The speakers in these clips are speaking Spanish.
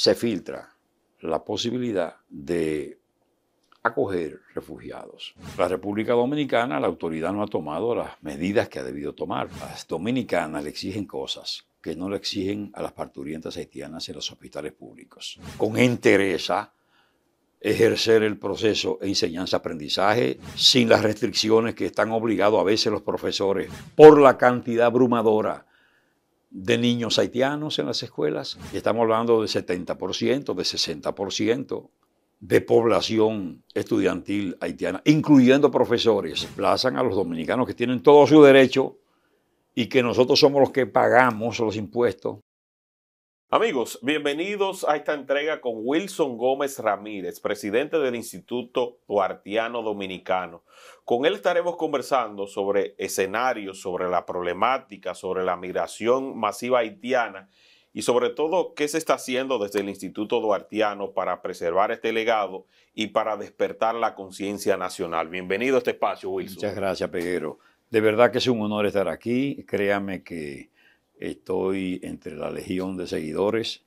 se filtra la posibilidad de acoger refugiados. La República Dominicana, la autoridad no ha tomado las medidas que ha debido tomar. Las dominicanas le exigen cosas que no le exigen a las parturientas haitianas en los hospitales públicos. Con entereza, ejercer el proceso de enseñanza-aprendizaje sin las restricciones que están obligados a veces los profesores por la cantidad abrumadora de niños haitianos en las escuelas, estamos hablando de 70%, de 60% de población estudiantil haitiana, incluyendo profesores, plazan a los dominicanos que tienen todo su derecho y que nosotros somos los que pagamos los impuestos Amigos, bienvenidos a esta entrega con Wilson Gómez Ramírez, presidente del Instituto Duartiano Dominicano. Con él estaremos conversando sobre escenarios, sobre la problemática, sobre la migración masiva haitiana y sobre todo qué se está haciendo desde el Instituto Duartiano para preservar este legado y para despertar la conciencia nacional. Bienvenido a este espacio, Wilson. Muchas gracias, Peguero. De verdad que es un honor estar aquí. Créame que estoy entre la legión de seguidores,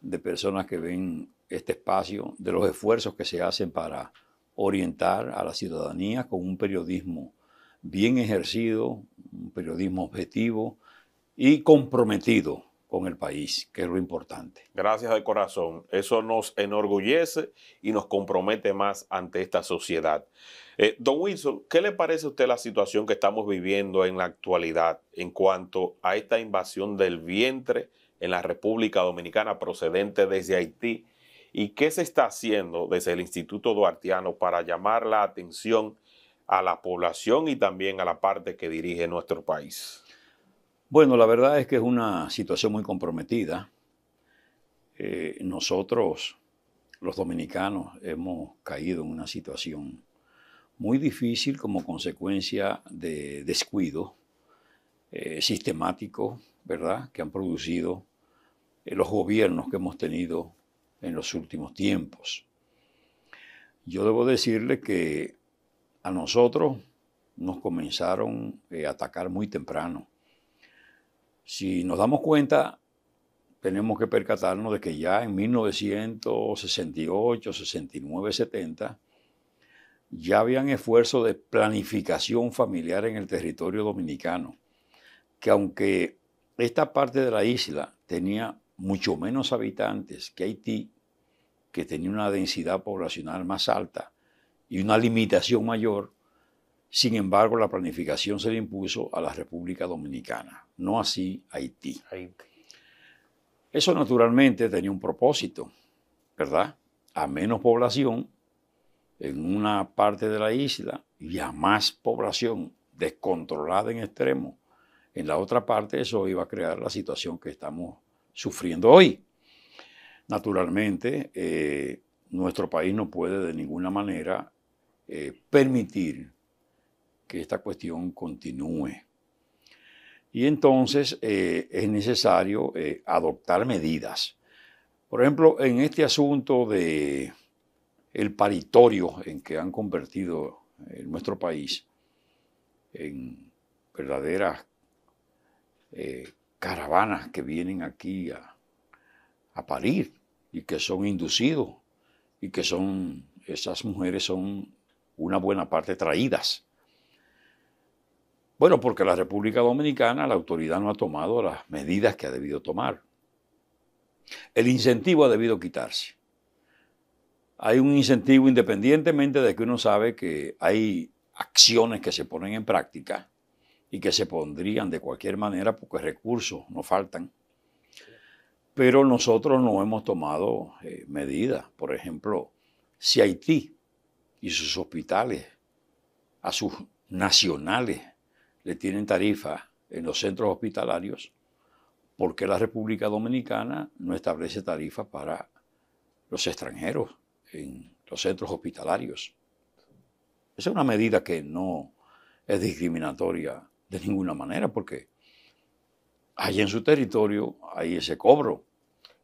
de personas que ven este espacio, de los esfuerzos que se hacen para orientar a la ciudadanía con un periodismo bien ejercido, un periodismo objetivo y comprometido con el país, que es lo importante. Gracias de corazón. Eso nos enorgullece y nos compromete más ante esta sociedad. Eh, don Wilson, ¿qué le parece a usted la situación que estamos viviendo en la actualidad en cuanto a esta invasión del vientre en la República Dominicana procedente desde Haití? ¿Y qué se está haciendo desde el Instituto Duartiano para llamar la atención a la población y también a la parte que dirige nuestro país? Bueno, la verdad es que es una situación muy comprometida. Eh, nosotros, los dominicanos, hemos caído en una situación muy difícil como consecuencia de descuido eh, sistemático, ¿verdad?, que han producido eh, los gobiernos que hemos tenido en los últimos tiempos. Yo debo decirle que a nosotros nos comenzaron a atacar muy temprano si nos damos cuenta, tenemos que percatarnos de que ya en 1968, 69, 70, ya habían esfuerzos de planificación familiar en el territorio dominicano, que aunque esta parte de la isla tenía mucho menos habitantes que Haití, que tenía una densidad poblacional más alta y una limitación mayor, sin embargo, la planificación se le impuso a la República Dominicana, no así a Haití. Eso naturalmente tenía un propósito, ¿verdad? A menos población en una parte de la isla y a más población descontrolada en extremo en la otra parte, eso iba a crear la situación que estamos sufriendo hoy. Naturalmente, eh, nuestro país no puede de ninguna manera eh, permitir que esta cuestión continúe. Y entonces eh, es necesario eh, adoptar medidas. Por ejemplo, en este asunto de paritorio en que han convertido eh, nuestro país en verdaderas caravanas que vienen aquí a, a, parir y que son inducidos y que son, esas mujeres son una buena parte traídas bueno, porque la República Dominicana, la autoridad no ha tomado las medidas que ha debido tomar. El incentivo ha debido quitarse. Hay un incentivo independientemente de que uno sabe que hay acciones que se ponen en práctica y que se pondrían de cualquier manera porque recursos no faltan. Pero nosotros no hemos tomado eh, medidas. Por ejemplo, si Haití y sus hospitales, a sus nacionales le tienen tarifa en los centros hospitalarios, ¿por qué la República Dominicana no establece tarifas para los extranjeros en los centros hospitalarios? Esa es una medida que no es discriminatoria de ninguna manera, porque allí en su territorio hay ese cobro.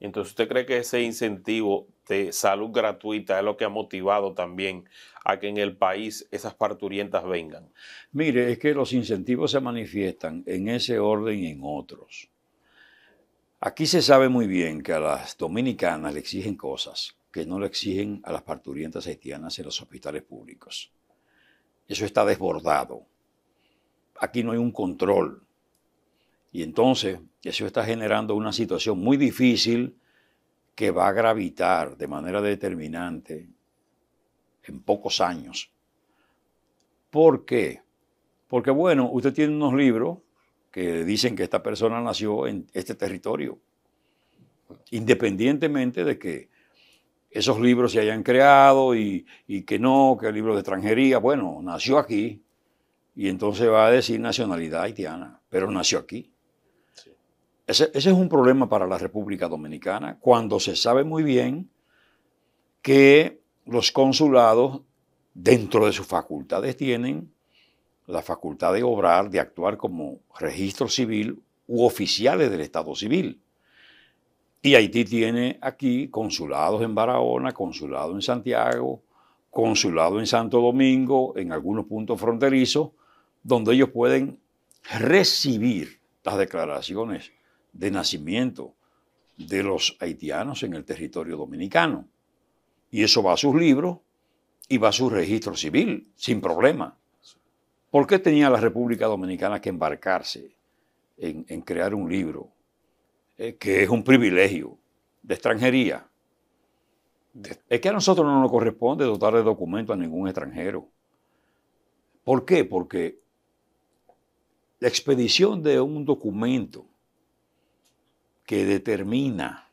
entonces usted cree que ese incentivo este, salud gratuita es lo que ha motivado también a que en el país esas parturientas vengan. Mire, es que los incentivos se manifiestan en ese orden y en otros. Aquí se sabe muy bien que a las dominicanas le exigen cosas que no le exigen a las parturientas haitianas en los hospitales públicos. Eso está desbordado. Aquí no hay un control. Y entonces eso está generando una situación muy difícil que va a gravitar de manera determinante en pocos años. ¿Por qué? Porque bueno, usted tiene unos libros que dicen que esta persona nació en este territorio, independientemente de que esos libros se hayan creado y, y que no, que el libro de extranjería, bueno, nació aquí y entonces va a decir nacionalidad haitiana, pero nació aquí. Ese, es un problema para la República Dominicana, cuando se sabe muy bien que los consulados, dentro de sus facultades, tienen la facultad de obrar, de actuar como registro civil u oficiales del Estado civil. Y Haití tiene aquí consulados en Barahona, consulado en Santiago, consulado en Santo Domingo, en algunos puntos fronterizos, donde ellos pueden recibir las declaraciones de nacimiento de los haitianos en el territorio dominicano. Y eso va a sus libros y va a su registro civil, sin problema. ¿Por qué tenía la República Dominicana que embarcarse en, crear un libro eh, que es un privilegio de extranjería? es que a nosotros no nos corresponde dotar de documento a ningún extranjero. ¿Por qué? Porque la expedición de un documento que determina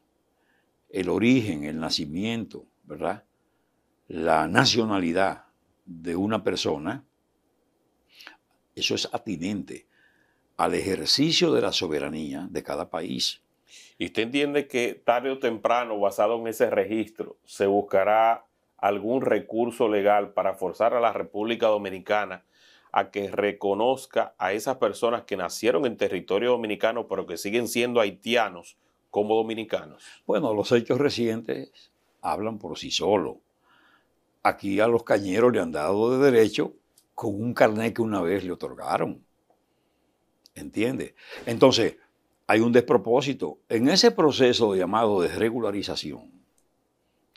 el origen, el nacimiento, ¿verdad? La nacionalidad de una persona, eso es atinente al ejercicio de la soberanía de cada país. ¿Y usted entiende que tarde o temprano, basado en ese registro, se buscará algún recurso legal para forzar a la República Dominicana a que reconozca a esas personas que nacieron en territorio dominicano pero que siguen siendo haitianos como dominicanos? Bueno, los hechos recientes hablan por sí solos. Aquí a los cañeros le han dado de derecho con un carnet que una vez le otorgaron. ¿Entiende? Entonces, hay un despropósito. En ese proceso llamado desregularización,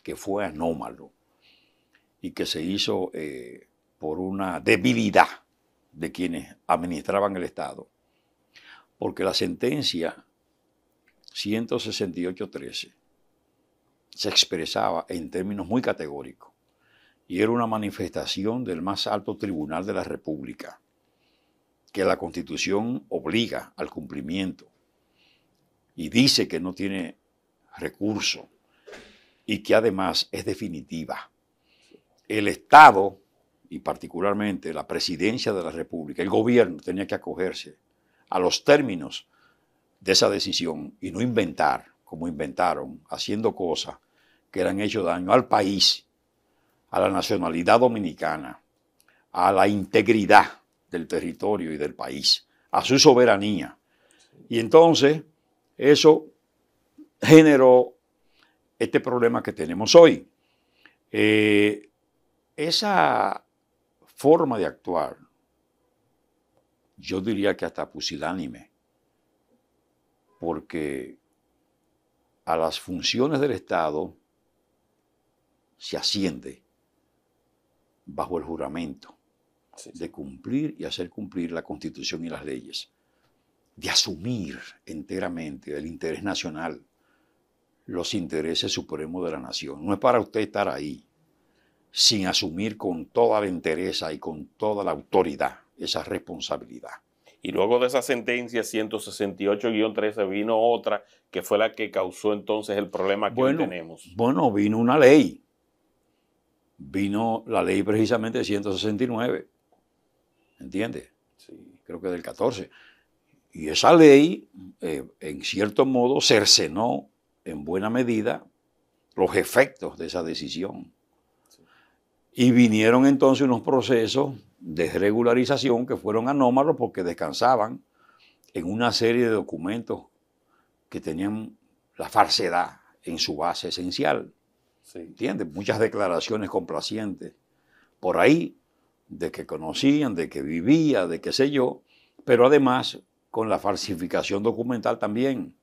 que fue anómalo y que se hizo eh, por una debilidad de quienes administraban el Estado, porque la sentencia 168.13 se expresaba en términos muy categóricos y era una manifestación del más alto tribunal de la República, que la Constitución obliga al cumplimiento y dice que no tiene recurso y que además es definitiva. El Estado y particularmente la presidencia de la República, el gobierno tenía que acogerse a los términos de esa decisión y no inventar, como inventaron, haciendo cosas que le han hecho daño al país, a la nacionalidad dominicana, a la integridad del territorio y del país, a su soberanía. Y entonces eso generó este problema que tenemos hoy. Eh, esa forma de actuar, yo diría que hasta pusilánime, porque a las funciones del Estado se asciende bajo el juramento de cumplir y hacer cumplir la Constitución y las leyes, de asumir enteramente el interés nacional, los intereses supremos de la nación. No es para usted estar ahí, sin asumir con toda la entereza y con toda la autoridad esa responsabilidad. Y luego de esa sentencia 168-13 vino otra que fue la que causó entonces el problema que hoy tenemos. Bueno, vino una ley. Vino la ley precisamente 169. ¿Entiendes? Sí. Creo que del 14. Y esa ley, eh, en cierto modo, cercenó en buena medida los efectos de esa decisión. Y vinieron entonces unos procesos de regularización que fueron anómalos porque descansaban en una serie de documentos que tenían la falsedad en su base esencial. ¿Se ¿Entiendes? Muchas declaraciones complacientes. Por ahí, de que conocían, de que vivía, de qué sé yo, pero además con la falsificación documental también,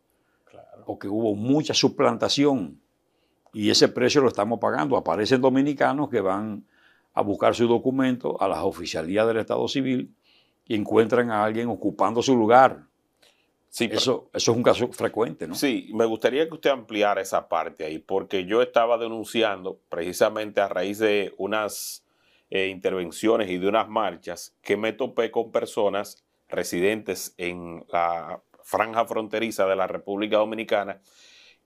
claro. porque hubo mucha suplantación y ese precio lo estamos pagando. Aparecen dominicanos que van a buscar su documento a las oficialías del Estado Civil y encuentran a alguien ocupando su lugar. Sí, eso, es un caso frecuente, ¿no? Sí, me gustaría que usted ampliara esa parte ahí, porque yo estaba denunciando precisamente a raíz de unas eh, intervenciones y de unas marchas que me topé con personas residentes en la franja fronteriza de la República Dominicana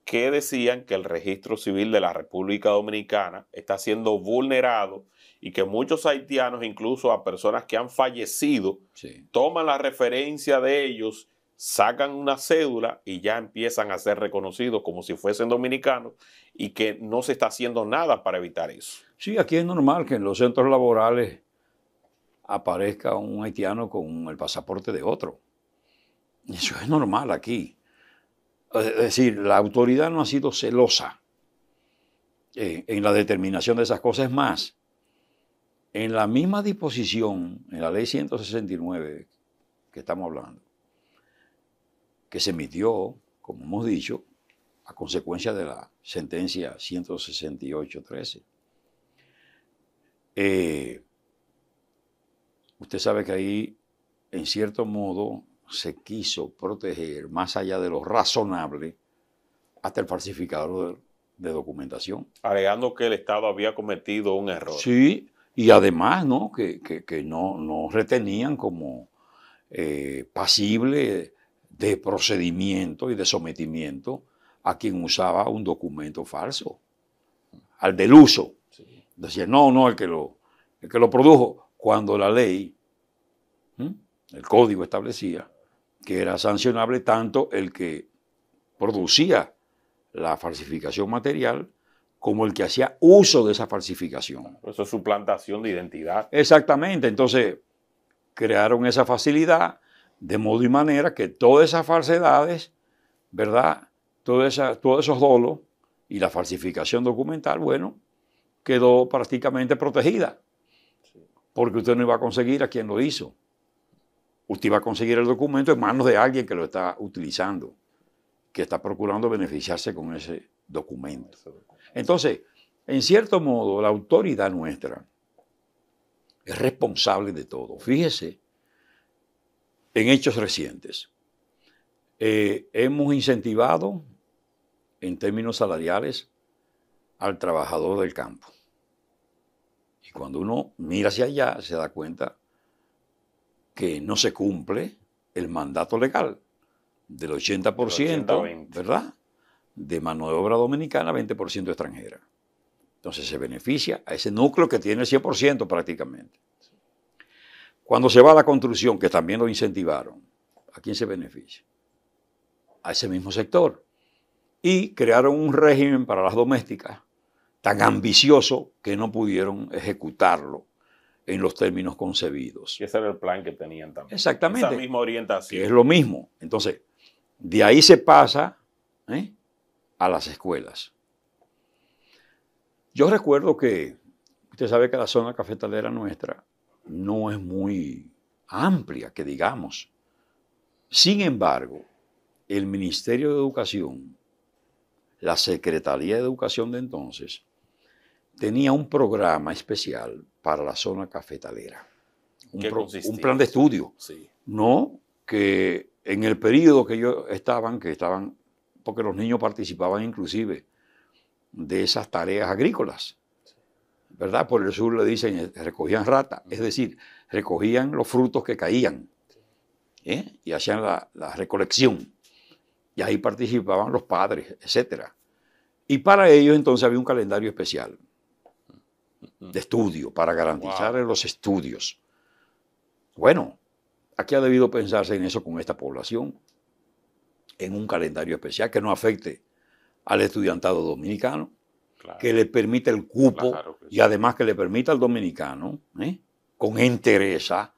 que decían que el registro civil de la República Dominicana está siendo vulnerado y que muchos haitianos, incluso a personas que han fallecido, toman la referencia de ellos, sacan una cédula y ya empiezan a ser reconocidos como si fuesen dominicanos y que no se está haciendo nada para evitar eso. Sí, aquí es normal que en los centros laborales aparezca un haitiano con el pasaporte de otro. Eso es normal aquí. Es decir, la autoridad no ha sido celosa eh, en la determinación de esas cosas. Es más, en la misma disposición, en la ley 169 que estamos hablando, que se emitió, como hemos dicho, a consecuencia de la sentencia 168.13. Eh, usted sabe que ahí, en cierto modo, se quiso proteger, más allá de lo razonable, hasta el falsificador de, documentación. Alegando que el Estado había cometido un error. Sí, y además ¿no? que, no, no, retenían como eh, pasible de procedimiento y de sometimiento a quien usaba un documento falso, al del uso. no, no, el que lo, que lo produjo, cuando la ley, el código establecía, que era sancionable tanto el que producía la falsificación material como el que hacía uso de esa falsificación. Eso es suplantación de identidad. Exactamente, entonces crearon esa facilidad de modo y manera que todas esas falsedades, ¿verdad? todos esos dolos y la falsificación documental, bueno, quedó prácticamente protegida, porque usted no iba a conseguir a quien lo hizo usted va a conseguir el documento en manos de alguien que lo está utilizando, que está procurando beneficiarse con ese documento. Entonces, en cierto modo, la autoridad nuestra es responsable de todo. Fíjese en hechos recientes. Eh, hemos incentivado en términos salariales al trabajador del campo. Y cuando uno mira hacia allá, se da cuenta que no se cumple el mandato legal del 80%, ¿verdad? De mano de obra dominicana, 20% extranjera. Entonces se beneficia a ese núcleo que tiene el 100% prácticamente. Cuando se va a la construcción, que también lo incentivaron, ¿a quién se beneficia? A ese mismo sector. Y crearon un régimen para las domésticas tan ambicioso que no pudieron ejecutarlo en los términos concebidos. ese era el plan que tenían también. Exactamente. Esa misma orientación. es lo mismo. Entonces, de ahí se pasa ¿eh? a las escuelas. Yo recuerdo que, usted sabe que la zona cafetalera nuestra no es muy amplia, que digamos. Sin embargo, el Ministerio de Educación, la Secretaría de Educación de entonces, tenía un programa especial para la zona cafetalera. Un, plan de estudio. No que en el periodo que ellos estaban, que estaban, porque los niños participaban inclusive de esas tareas agrícolas, ¿verdad? Por el sur le dicen, eh, recogían rata, es decir, recogían los frutos que caían ¿eh? y hacían la, la recolección. Y ahí participaban los padres, etc. Y para ellos entonces había un calendario especial de estudio, para garantizar los estudios. Bueno, aquí ha debido pensarse en eso con esta población, en un calendario especial que no afecte al estudiantado dominicano, que le permita el cupo y además que le permita al dominicano, ¿eh? con entereza,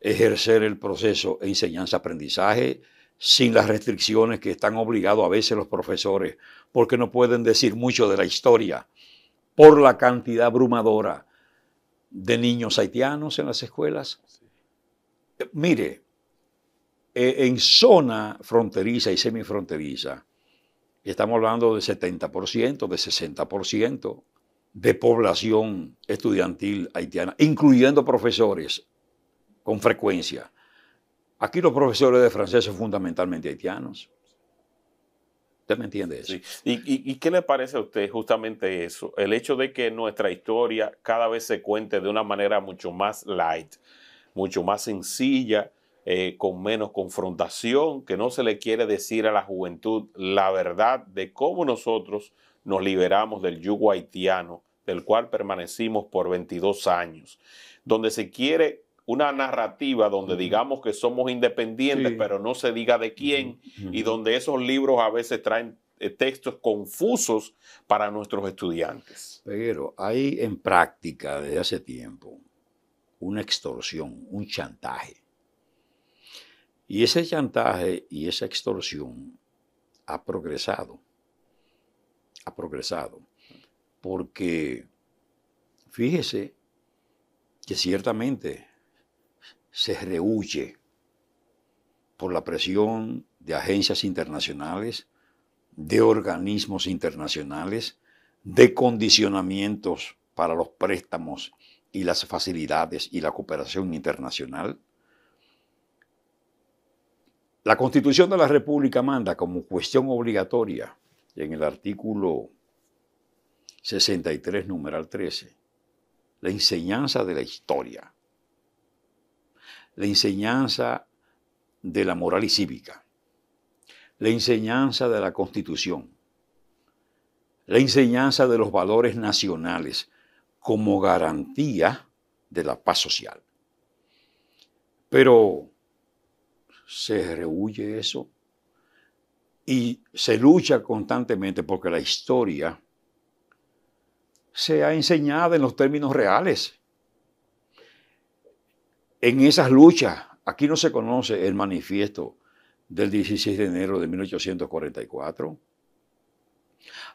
ejercer el proceso de enseñanza-aprendizaje sin las restricciones que están obligados a veces los profesores, porque no pueden decir mucho de la historia por la cantidad abrumadora de niños haitianos en las escuelas. mire, e, en zona fronteriza y semifronteriza, estamos hablando de 70%, de 60% de población estudiantil haitiana, incluyendo profesores con frecuencia. Aquí los profesores de francés son fundamentalmente haitianos. ¿Usted me entiende eso? ¿Y, qué le parece a usted justamente eso? El hecho de que nuestra historia cada vez se cuente de una manera mucho más light, mucho más sencilla, eh, con menos confrontación, que no se le quiere decir a la juventud la verdad de cómo nosotros nos liberamos del yugo haitiano, del cual permanecimos por 22 años, donde se quiere una narrativa donde digamos que somos independientes, pero no se diga de quién, y donde esos libros a veces traen eh, textos confusos para nuestros estudiantes. Pero hay en práctica desde hace tiempo una extorsión, un chantaje. Y ese chantaje y esa extorsión ha progresado, ha progresado, porque fíjese que ciertamente se rehuye por la presión de agencias internacionales, de organismos internacionales, de condicionamientos para los préstamos y las facilidades y la cooperación internacional. La Constitución de la República manda como cuestión obligatoria en el artículo 63, numeral 13, la enseñanza de la historia la enseñanza de la moral y cívica, la enseñanza de la constitución, la enseñanza de los valores nacionales como garantía de la paz social. Pero se rehuye eso y se lucha constantemente porque la historia se ha enseñado en los términos reales en esas luchas, aquí no se conoce el manifiesto del 16 de enero de 1844.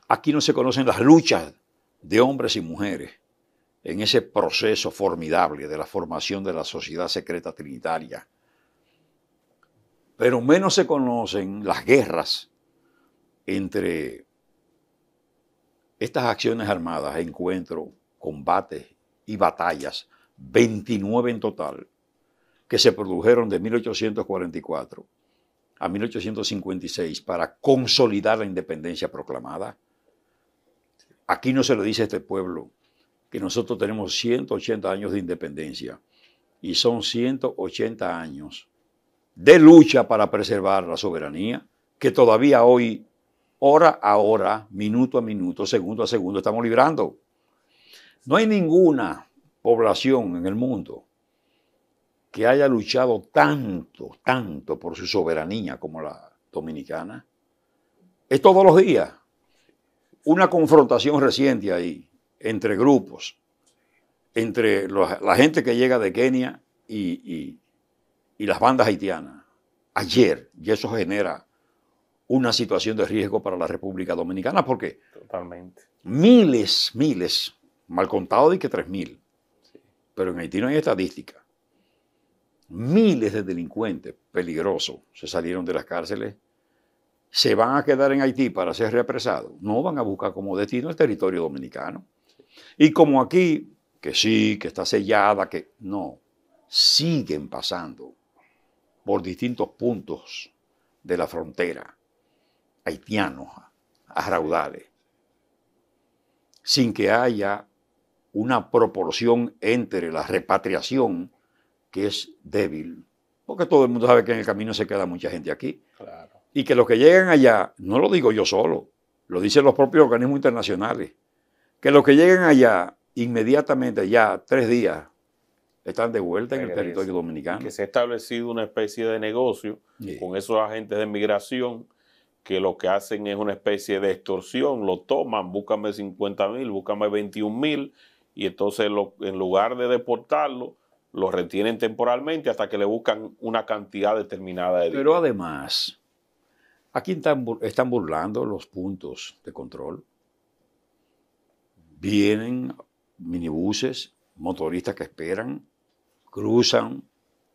Aquí no se conocen las luchas de hombres y mujeres en ese proceso formidable de la formación de la sociedad secreta trinitaria. Pero menos se conocen las guerras entre estas acciones armadas, encuentros, combates y batallas, 29 en total, que se produjeron de 1844 a 1856 para consolidar la independencia proclamada. Aquí no se le dice a este pueblo que nosotros tenemos 180 años de independencia y son 180 años de lucha para preservar la soberanía que todavía hoy, hora a hora, minuto a minuto, segundo a segundo, estamos librando. No hay ninguna población en el mundo que haya luchado tanto, tanto por su soberanía como la dominicana, es todos los días una confrontación reciente ahí entre grupos, entre la gente que llega de Kenia y, las bandas haitianas. Ayer, y eso genera una situación de riesgo para la República Dominicana porque Totalmente. miles, miles, mal contado de que 3.000, pero en Haití no hay estadística Miles de delincuentes peligrosos se salieron de las cárceles, se van a quedar en Haití para ser represados. No van a buscar como destino el territorio dominicano. Y como aquí, que sí, que está sellada, que no, siguen pasando por distintos puntos de la frontera, haitianos a raudales, sin que haya una proporción entre la repatriación que es débil, porque todo el mundo sabe que en el camino se queda mucha gente aquí. Y que los que llegan allá, no lo digo yo solo, lo dicen los propios organismos internacionales, que los que llegan allá, inmediatamente, ya tres días, están de vuelta en el territorio dominicano. Que se ha establecido una especie de negocio con esos agentes de migración que lo que hacen es una especie de extorsión, lo toman, búscame 50 mil, búscame 21 mil, y entonces en lugar de deportarlo, los retienen temporalmente hasta que le buscan una cantidad determinada de dinero. Pero además, aquí están, burlando los puntos de control. Vienen minibuses, motoristas que esperan, cruzan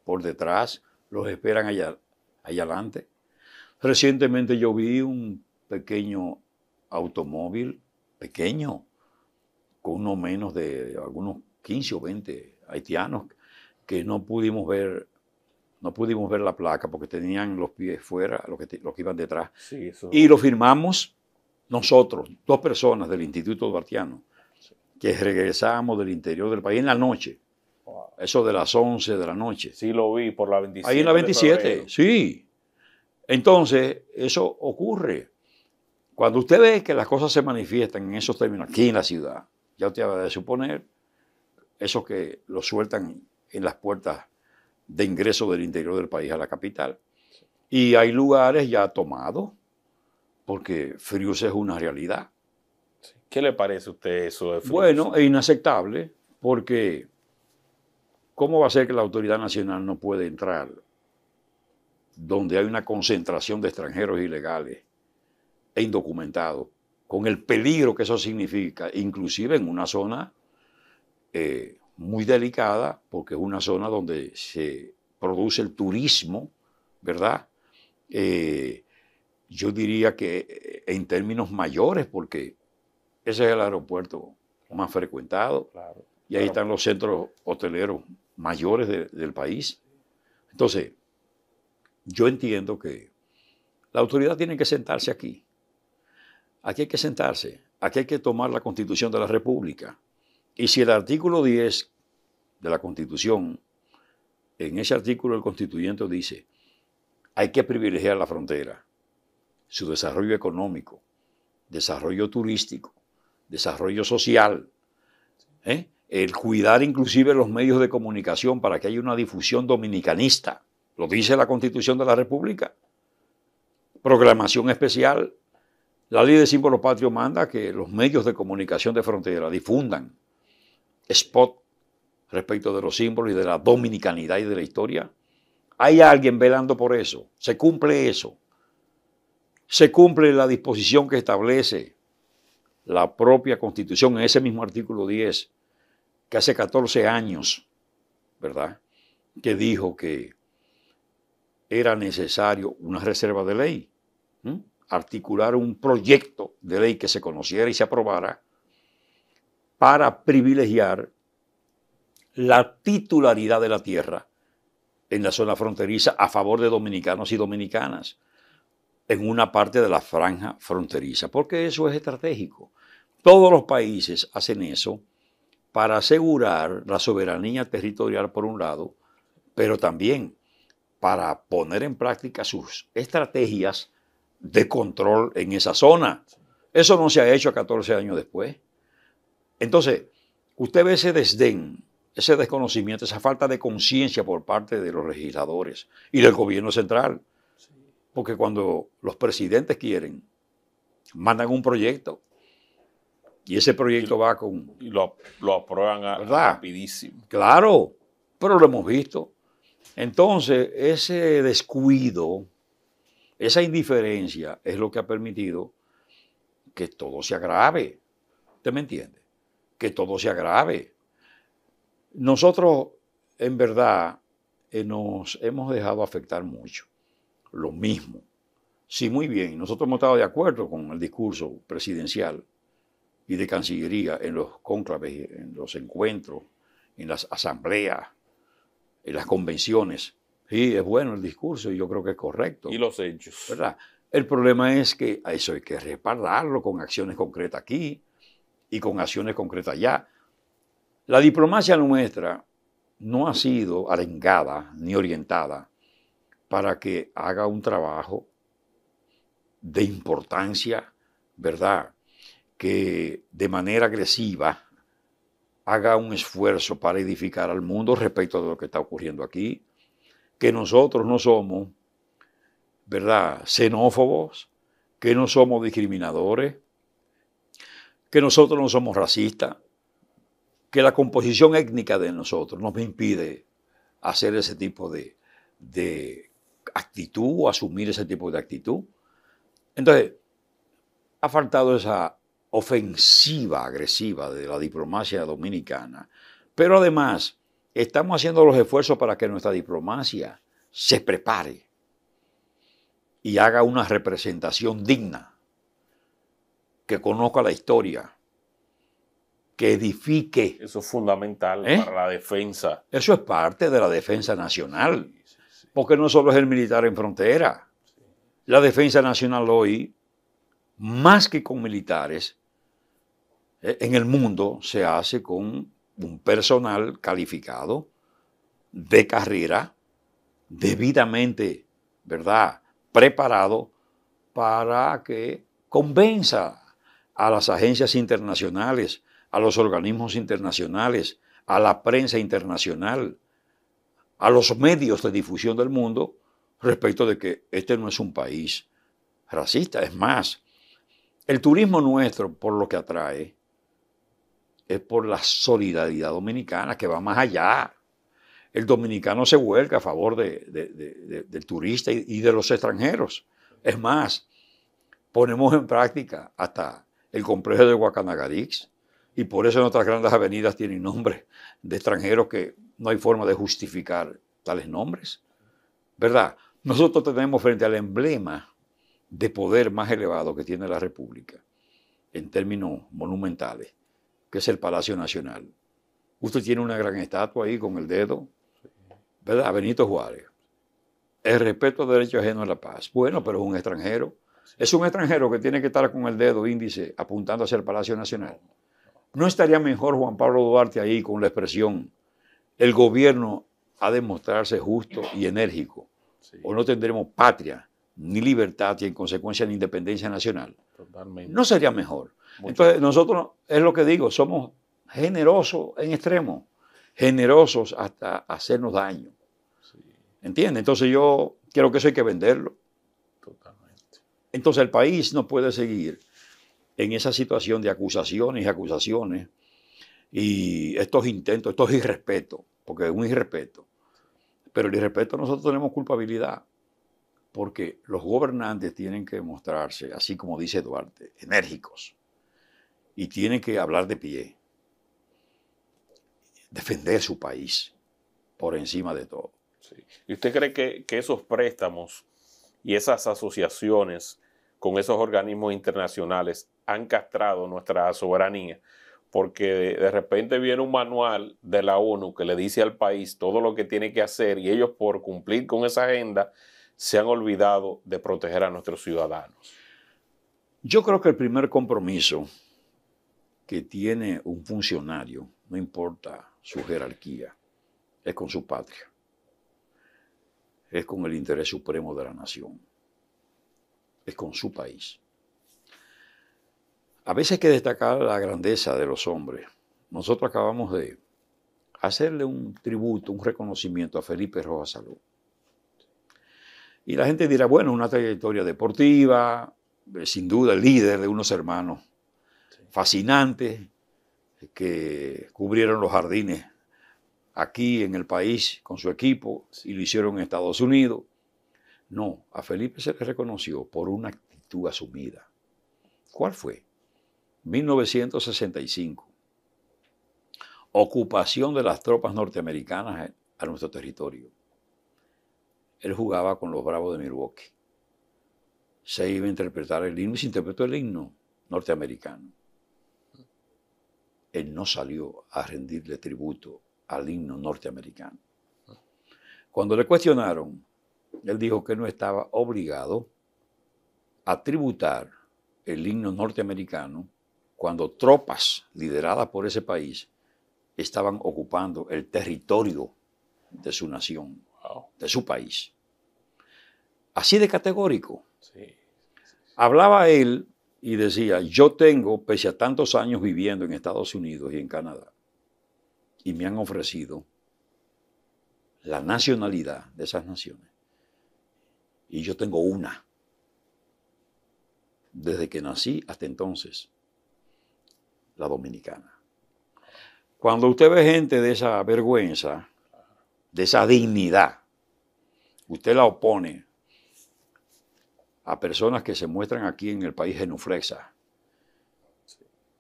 por detrás, los esperan allá, allá adelante. Recientemente yo vi un pequeño automóvil, pequeño, con no menos de algunos 15 o 20 haitianos que no pudimos ver no pudimos ver la placa porque tenían los pies fuera, los que, iban detrás. Y lo firmamos nosotros, dos personas del Instituto Duartiano, que regresamos del interior del país en la noche. Eso de las 11 de la noche. Sí, lo vi por la 27. Ahí en la 27, sí. Entonces, eso ocurre. Cuando usted ve que las cosas se manifiestan en esos términos aquí en la ciudad, ya usted va a suponer esos que lo sueltan en las puertas de ingreso del interior del país a la capital. Y hay lugares ya tomados, porque Frius es una realidad. ¿Qué le parece a usted eso de Frius? Bueno, es inaceptable, porque ¿cómo va a ser que la autoridad nacional no puede entrar donde hay una concentración de extranjeros ilegales e indocumentados, con el peligro que eso significa, inclusive en una zona eh, muy delicada porque es una zona donde se produce el turismo, ¿verdad? Eh, yo diría que eh, en términos mayores, porque ese es el aeropuerto más frecuentado y ahí están los centros hoteleros mayores del país. Entonces, yo entiendo que la autoridad tiene que sentarse aquí. Aquí hay que sentarse, aquí hay que tomar la constitución de la República y si el artículo 10 de la Constitución, en ese artículo el constituyente dice, hay que privilegiar la frontera, su desarrollo económico, desarrollo turístico, desarrollo social, ¿eh? el cuidar inclusive los medios de comunicación para que haya una difusión dominicanista, lo dice la Constitución de la República, programación especial, la ley de símbolos patrios manda que los medios de comunicación de frontera difundan spot respecto de los símbolos y de la dominicanidad y de la historia? ¿Hay alguien velando por eso? ¿Se cumple eso? ¿Se cumple la disposición que establece la propia Constitución en ese mismo artículo 10, que hace 14 años, ¿verdad? Que dijo que era necesario una reserva de ley, articular un proyecto de ley que se conociera y se aprobara para privilegiar la titularidad de la tierra en la zona fronteriza a favor de dominicanos y dominicanas en una parte de la franja fronteriza, porque eso es estratégico. Todos los países hacen eso para asegurar la soberanía territorial por un lado, pero también para poner en práctica sus estrategias de control en esa zona. Eso no se ha hecho 14 años después. Entonces, usted ve ese desdén, ese desconocimiento, esa falta de conciencia por parte de los legisladores y del gobierno central. Porque cuando los presidentes quieren, mandan un proyecto y ese proyecto va con... Y lo, aprueban rapidísimo. Claro, pero lo hemos visto. Entonces, ese descuido, esa indiferencia es lo que ha permitido que todo se agrave. ¿Usted me entiende? que todo se agrave. Nosotros, en verdad, eh, nos hemos dejado afectar mucho. Lo mismo. Sí, muy bien, nosotros hemos estado de acuerdo con el discurso presidencial y de Cancillería en los cónclaves, en los encuentros, en las asambleas, en las convenciones. Sí, es bueno el discurso y yo creo que es correcto. Y los hechos. ¿Verdad? El problema es que a eso hay que repararlo con acciones concretas aquí, y con acciones concretas. Ya la diplomacia nuestra no ha sido arengada ni orientada para que haga un trabajo de importancia, ¿verdad? Que de manera agresiva haga un esfuerzo para edificar al mundo respecto de lo que está ocurriendo aquí, que nosotros no somos, ¿verdad?, xenófobos, que no somos discriminadores, que nosotros no somos racistas, que la composición étnica de nosotros nos impide hacer ese tipo de, de actitud o asumir ese tipo de actitud. Entonces, ha faltado esa ofensiva agresiva de la diplomacia dominicana, pero además estamos haciendo los esfuerzos para que nuestra diplomacia se prepare y haga una representación digna que conozca la historia, que edifique. Eso es fundamental ¿Eh? para la defensa. Eso es parte de la defensa nacional, porque no solo es el militar en frontera. La defensa nacional hoy, más que con militares, eh, en el mundo se hace con un personal calificado, de carrera, debidamente, ¿verdad?, preparado para que convenza a las agencias internacionales, a los organismos internacionales, a la prensa internacional, a los medios de difusión del mundo respecto de que este no es un país racista. Es más, el turismo nuestro, por lo que atrae, es por la solidaridad dominicana que va más allá. El dominicano se vuelca a favor del turista y de los extranjeros. Es más, ponemos en práctica hasta el complejo de Guacanagarix, y por eso en otras grandes avenidas tienen nombres de extranjeros que no hay forma de justificar tales nombres. ¿Verdad? Nosotros tenemos frente al emblema de poder más elevado que tiene la República, en términos monumentales, que es el Palacio Nacional. Usted tiene una gran estatua ahí con el dedo, ¿verdad? A Benito Juárez. El respeto a derechos ajeno a la paz. Bueno, pero es un extranjero. Es un extranjero que tiene que estar con el dedo índice apuntando hacia el Palacio Nacional. ¿No estaría mejor Juan Pablo Duarte ahí con la expresión, el gobierno ha de mostrarse justo y enérgico, o no tendremos patria, ni libertad y en consecuencia ni independencia nacional? Totalmente. ¿No sería mejor? Entonces, nosotros, es lo que digo, somos generosos en extremo, generosos hasta hacernos daño. ¿Entiendes? Entonces yo quiero que eso hay que venderlo. Entonces el país no puede seguir en esa situación de acusaciones y acusaciones y estos intentos, estos irrespetos, porque es un irrespeto. Pero el irrespeto nosotros tenemos culpabilidad, porque los gobernantes tienen que mostrarse, así como dice Duarte, enérgicos y tienen que hablar de pie, defender su país por encima de todo. ¿Y usted cree que esos préstamos y esas asociaciones con esos organismos internacionales han castrado nuestra soberanía, porque de repente viene un manual de la ONU que le dice al país todo lo que tiene que hacer y ellos por cumplir con esa agenda se han olvidado de proteger a nuestros ciudadanos. Yo creo que el primer compromiso que tiene un funcionario, no importa su jerarquía, es con su patria es con el interés supremo de la nación, es con su país. A veces hay que destacar la grandeza de los hombres. Nosotros acabamos de hacerle un tributo, un reconocimiento a Felipe Rojas Salud. Y la gente dirá, bueno, una trayectoria deportiva, eh, sin duda el líder de unos hermanos fascinantes que cubrieron los jardines aquí en el país con su equipo y lo hicieron en Estados Unidos. No, a Felipe se le reconoció por una actitud asumida. ¿Cuál fue? 1965. Ocupación de las tropas norteamericanas a nuestro territorio. Él jugaba con los Bravos de Milwaukee. Se iba a interpretar el himno y se interpretó el himno norteamericano. Él no salió a rendirle tributo al himno norteamericano. Cuando le cuestionaron, él dijo que no estaba obligado a tributar el himno norteamericano cuando tropas lideradas por ese país estaban ocupando el territorio de su nación, de su país. Así de categórico. Hablaba él y decía, yo tengo, pese a tantos años viviendo en Estados Unidos y en Canadá, y me han ofrecido la nacionalidad de esas naciones. Y yo tengo una, desde que nací hasta entonces, la dominicana. Cuando usted ve gente de esa vergüenza, de esa dignidad, usted la opone a personas que se muestran aquí en el país genuflexa,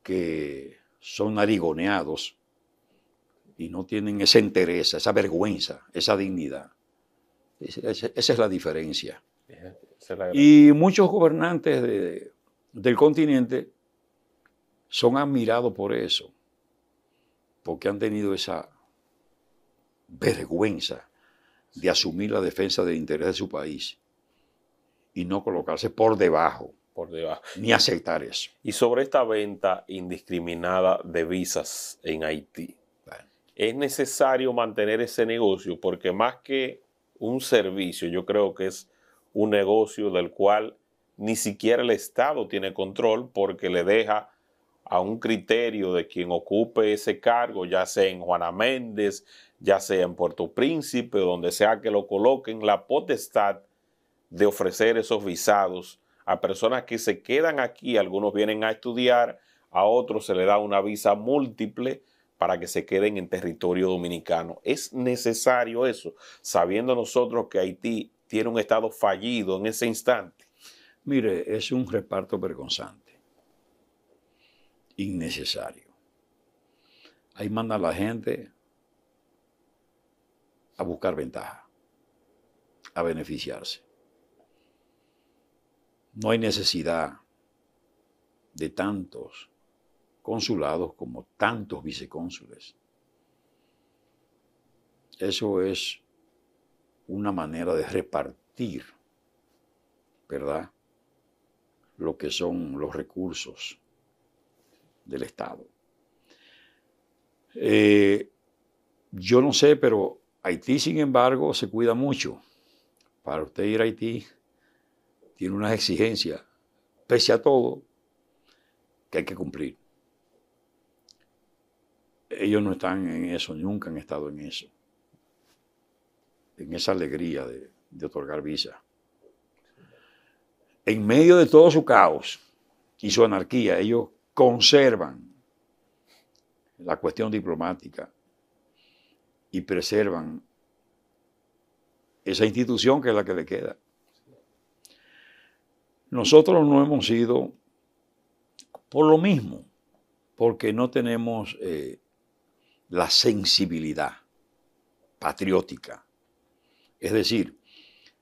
que son narigoneados y no tienen esa interés, esa vergüenza, esa dignidad. esa es la diferencia. y muchos gobernantes del continente son admirados por eso, porque han tenido esa vergüenza de asumir la defensa del interés de su país y no colocarse por debajo. Por debajo. Ni aceptar eso. Y sobre esta venta indiscriminada de visas en Haití, es necesario mantener ese negocio porque más que un servicio, yo creo que es un negocio del cual ni siquiera el Estado tiene control porque le deja a un criterio de quien ocupe ese cargo, ya sea en Juana Méndez, ya sea en Puerto Príncipe, donde sea que lo coloquen, la potestad de ofrecer esos visados a personas que se quedan aquí, algunos vienen a estudiar, a otros se le da una visa múltiple, para que se queden en territorio dominicano. Es necesario eso, sabiendo nosotros que Haití tiene un Estado fallido en ese instante. Mire, es un reparto vergonzante, innecesario. Ahí manda a la gente a buscar ventaja, a beneficiarse. No hay necesidad de tantos consulados como tantos vicecónsules. Eso es una manera de repartir, ¿verdad? Lo que son los recursos del Estado. Eh, yo no sé, pero Haití, sin embargo, se cuida mucho. Para usted ir a Haití, tiene unas exigencias, pese a todo, que hay que cumplir ellos no están en eso, nunca han estado en eso, en esa alegría de, otorgar visa. En medio de todo su caos y su anarquía, ellos conservan la cuestión diplomática y preservan esa institución que es la que le queda. Nosotros no hemos ido por lo mismo, porque no tenemos eh, la sensibilidad patriótica. Es decir,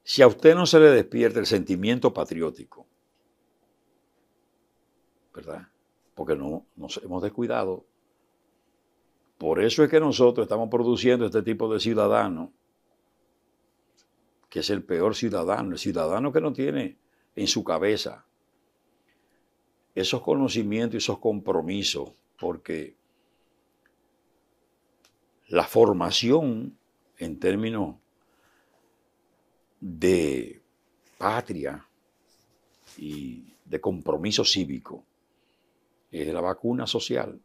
si a usted no se le despierta el sentimiento patriótico, ¿verdad? Porque no nos hemos descuidado. Por eso es que nosotros estamos produciendo este tipo de ciudadano, que es el peor ciudadano, el ciudadano que no tiene en su cabeza esos conocimientos y esos compromisos, porque la formación en términos de patria y de compromiso cívico es la vacuna social.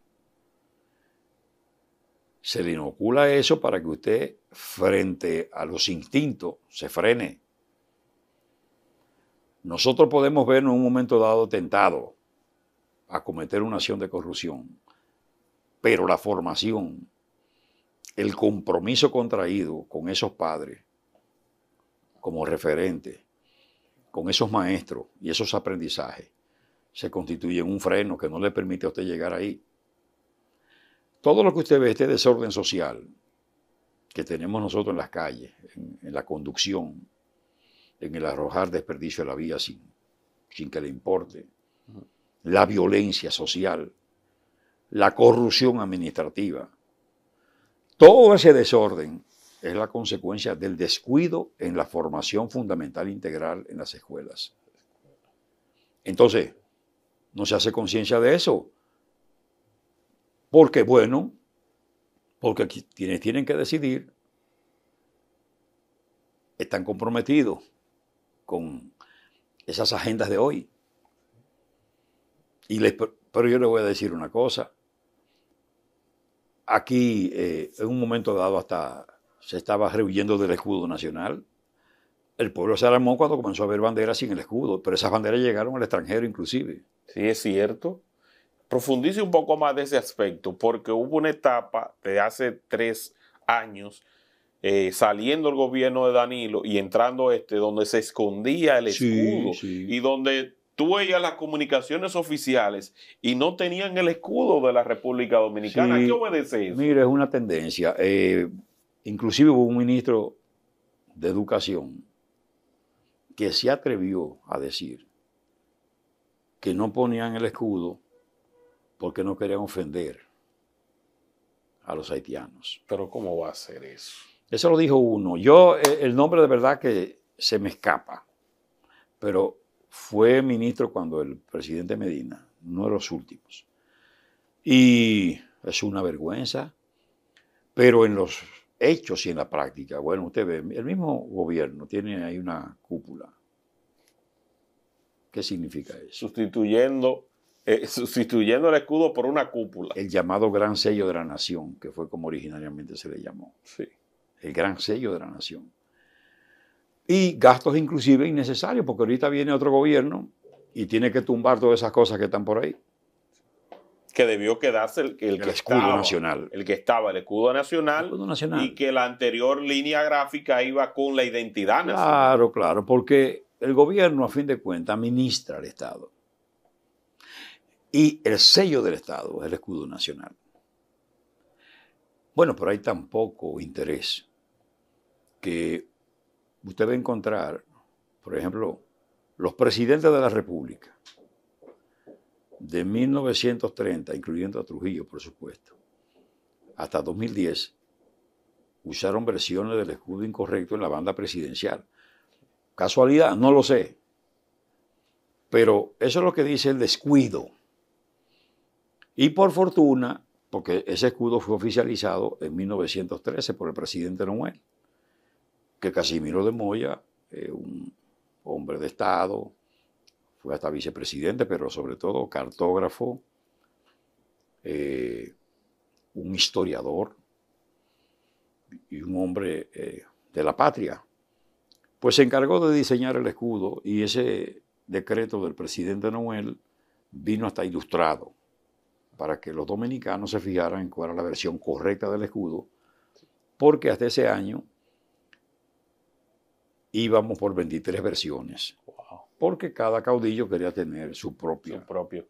Se le inocula eso para que usted, frente a los instintos, se frene. Nosotros podemos ver en un momento dado tentado a cometer una acción de corrupción, pero la formación el compromiso contraído con esos padres como referente, con esos maestros y esos aprendizajes, se constituye en un freno que no le permite a usted llegar ahí. Todo lo que usted ve, este desorden social que tenemos nosotros en las calles, en, la conducción, en el arrojar desperdicio a la vía sin que le importe, la violencia social, la corrupción administrativa, todo ese desorden es la consecuencia del descuido en la formación fundamental integral en las escuelas. Entonces, no se hace conciencia de eso. Porque, bueno, porque quienes tienen que decidir están comprometidos con esas agendas de hoy. Y les, pero yo les voy a decir una cosa aquí eh, en un momento dado hasta se estaba rehuyendo del escudo nacional. El pueblo se alarmó cuando comenzó a ver banderas sin el escudo, pero esas banderas llegaron al extranjero inclusive. Sí, es cierto. Profundice un poco más de ese aspecto, porque hubo una etapa de hace tres años, eh, saliendo el gobierno de Danilo y entrando este, donde se escondía el escudo y donde tú veías las comunicaciones oficiales y no tenían el escudo de la República Dominicana. ¿Qué obedece eso? Mire, es una tendencia. Eh, inclusive hubo un ministro de Educación que se atrevió a decir que no ponían el escudo porque no querían ofender a los haitianos. Pero ¿cómo va a ser eso? Eso lo dijo uno. Yo, eh, el nombre de verdad que se me escapa, pero fue ministro cuando el presidente Medina, uno de los últimos. Y es una vergüenza, pero en los hechos y en la práctica, bueno, usted ve, el mismo gobierno tiene ahí una cúpula. ¿Qué significa eso? Sustituyendo, eh, sustituyendo el escudo por una cúpula. El llamado gran sello de la nación, que fue como originariamente se le llamó. Sí. El gran sello de la nación y gastos inclusive innecesarios, porque ahorita viene otro gobierno y tiene que tumbar todas esas cosas que están por ahí. Que debió quedarse el, escudo nacional. El que estaba, el escudo, nacional, Y que la anterior línea gráfica iba con la identidad nacional. Claro, claro, porque el gobierno, a fin de cuentas, administra el Estado. Y el sello del Estado es el escudo nacional. Bueno, pero hay tampoco interés que usted va a encontrar, por ejemplo, los presidentes de la República de 1930, incluyendo a Trujillo, por supuesto, hasta 2010, usaron versiones del escudo incorrecto en la banda presidencial. Casualidad, no lo sé. Pero eso es lo que dice el descuido. Y por fortuna, porque ese escudo fue oficializado en 1913 por el presidente Noel que Casimiro de Moya, eh, un hombre de Estado, fue hasta vicepresidente, pero sobre todo cartógrafo, eh, un historiador y un hombre eh, de la patria, pues se encargó de diseñar el escudo y ese decreto del presidente Noel vino hasta ilustrado para que los dominicanos se fijaran en cuál era la versión correcta del escudo, porque hasta ese año íbamos por 23 versiones. Porque cada caudillo quería tener su, propia propio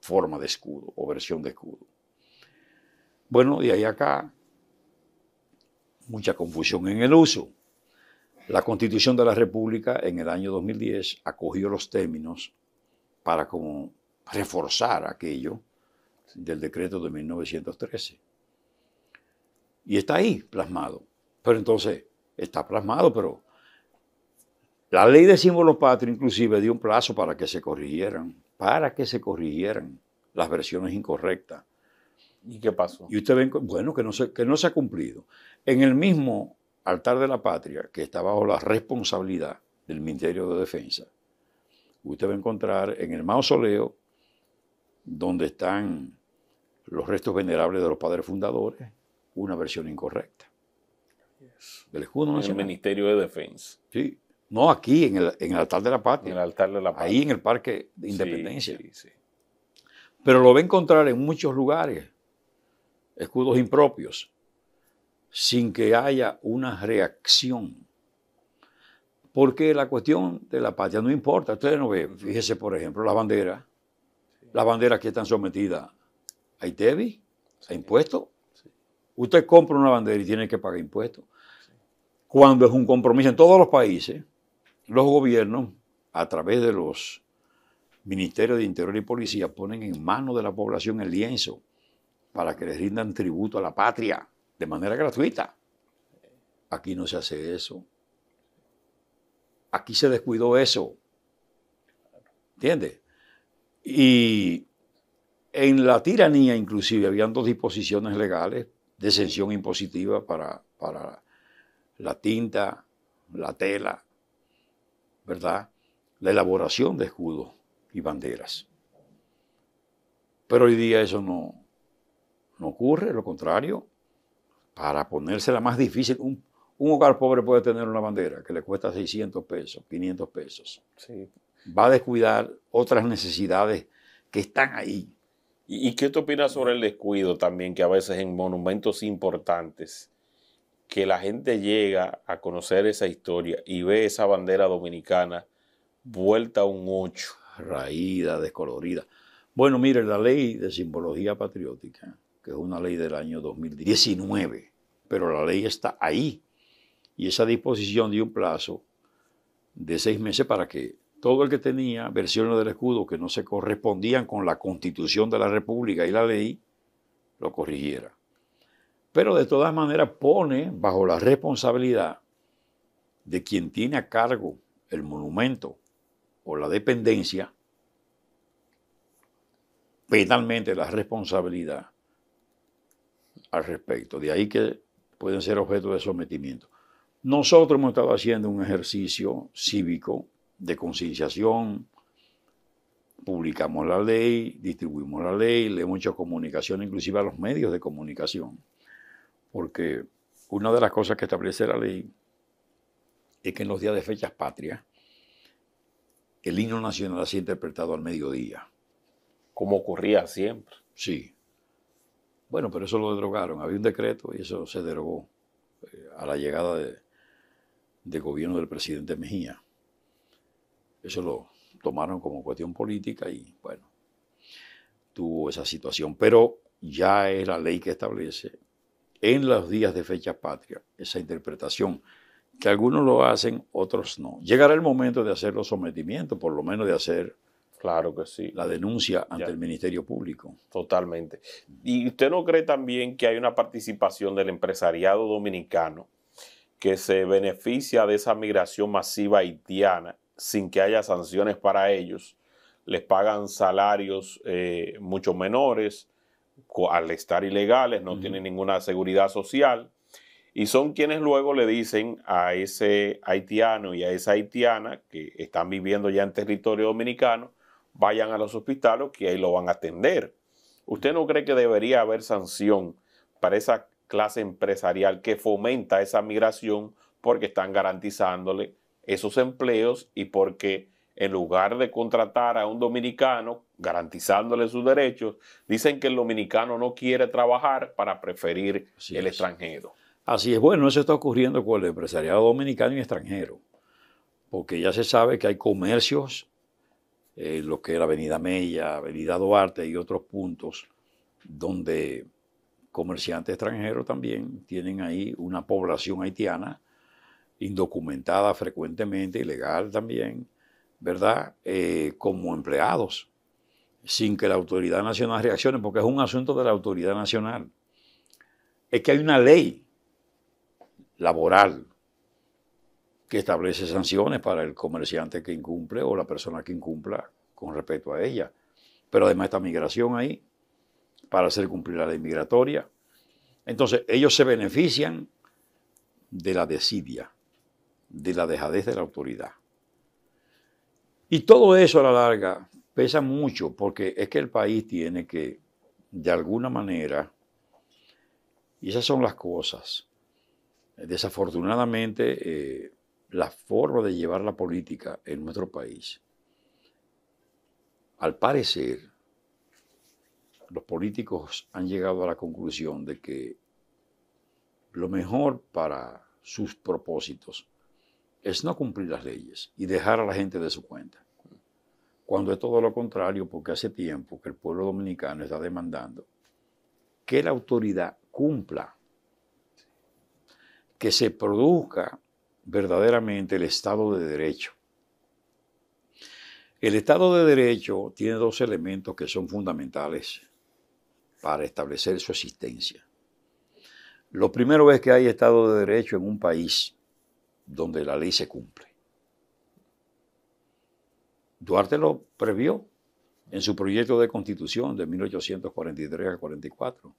forma de escudo o versión de escudo. Bueno, de ahí acá, mucha confusión en el uso. La Constitución de la República en el año 2010 acogió los términos para reforzar aquello del decreto de 1913. Y está ahí plasmado. Pero entonces, está plasmado, pero la ley de símbolos patria inclusive dio un plazo para que se corrigieran, para que se corrigieran las versiones incorrectas. ¿Y qué pasó? Y usted ve, bueno, que no, que no se ha cumplido. En el mismo altar de la patria, que está bajo la responsabilidad del Ministerio de Defensa, usted va a encontrar en el mausoleo, donde están los restos venerables de los padres fundadores, una versión incorrecta del escudo el Ministerio de Defensa. Sí. No, aquí, en el, altar de la patria. En el altar de la Ahí en el Parque de Independencia. Sí, Pero lo va a encontrar en muchos lugares, escudos impropios, sin que haya una reacción. Porque la cuestión de la patria no importa. Ustedes no ven, fíjese, por ejemplo, las banderas. Las banderas que están sometidas a ITEVI, a impuestos. Usted compra una bandera y tiene que pagar impuestos cuando es un compromiso en todos los países, los gobiernos, a través de los ministerios de Interior y Policía, ponen en manos de la población el lienzo para que les rindan tributo a la patria de manera gratuita. Aquí no se hace eso. Aquí se descuidó eso. ¿Entiendes? Y en la tiranía inclusive habían dos disposiciones legales de exención impositiva para, para la tinta, la tela, ¿verdad? La elaboración de escudos y banderas. Pero hoy día eso no, no ocurre, lo contrario, para ponérsela más difícil, un, hogar pobre puede tener una bandera que le cuesta 600 pesos, 500 pesos. Va a descuidar otras necesidades que están ahí. ¿Y, y qué te opinas sobre el descuido también que a veces en monumentos importantes que la gente llega a conocer esa historia y ve esa bandera dominicana vuelta a un ocho, Raída, descolorida. Bueno, mire, la ley de simbología patriótica, que es una ley del año 2019, pero la ley está ahí. Y esa disposición dio un plazo de seis meses para que todo el que tenía versiones del escudo que no se correspondían con la constitución de la República y la ley, lo corrigiera. Pero de todas maneras pone bajo la responsabilidad de quien tiene a cargo el monumento o la dependencia penalmente la responsabilidad al respecto. De ahí que pueden ser objeto de sometimiento. Nosotros hemos estado haciendo un ejercicio cívico de concienciación, publicamos la ley, distribuimos la ley, le hemos comunicación inclusive a los medios de comunicación porque una de las cosas que establece la ley es que en los días de fechas patrias, el himno nacional ha interpretado al mediodía. Como ocurría siempre. Sí. Bueno, pero eso lo derogaron. Había un decreto y eso se derogó eh, a la llegada de, del gobierno del presidente Mejía. Eso lo tomaron como cuestión política y bueno, tuvo esa situación. Pero ya es la ley que establece en los días de fecha patria, esa interpretación, que algunos lo hacen, otros no. Llegará el momento de hacer los sometimientos, por lo menos de hacer claro que sí. la denuncia ante el Ministerio Público. Totalmente. ¿Y usted no cree también que hay una participación del empresariado dominicano que se beneficia de esa migración masiva haitiana sin que haya sanciones para ellos? Les pagan salarios eh, mucho menores, al estar ilegales, no tienen ninguna seguridad social, y son quienes luego le dicen a ese haitiano y a esa haitiana que están viviendo ya en territorio dominicano, vayan a los hospitales que ahí lo van a atender. ¿Usted no cree que debería haber sanción para esa clase empresarial que fomenta esa migración porque están garantizándole esos empleos y porque en lugar de contratar a un dominicano garantizándole sus derechos, dicen que el dominicano no quiere trabajar para preferir el extranjero. Así es, bueno, eso está ocurriendo con el empresariado dominicano y extranjero, porque ya se sabe que hay comercios, en eh, lo que era la Avenida Mella, Avenida Duarte y otros puntos, donde comerciantes extranjeros también tienen ahí una población haitiana indocumentada frecuentemente, ilegal también, ¿verdad?, eh, como empleados, sin que la autoridad nacional reaccione, porque es un asunto de la autoridad nacional. Es que hay una ley laboral que establece sanciones para el comerciante que incumple o la persona que incumpla con respecto a ella. Pero además está migración ahí para hacer cumplir la ley migratoria. Entonces, ellos se benefician de la desidia, de la dejadez de la autoridad. Y todo eso a la larga pesa mucho porque es que el país tiene que, de alguna manera, y esas son las cosas. Desafortunadamente, eh, la forma de llevar la política en nuestro país, al parecer, los políticos han llegado a la conclusión de que lo mejor para sus propósitos es no cumplir las leyes y dejar a la gente de su cuenta. Cuando es todo lo contrario, porque hace tiempo que el pueblo dominicano está demandando que la autoridad cumpla, que se produzca verdaderamente el Estado de Derecho. El Estado de Derecho tiene dos elementos que son fundamentales para establecer su existencia. Lo primero es que hay Estado de Derecho en un país donde la ley se cumple. Duarte lo previó en su proyecto de constitución de 1843 a 44,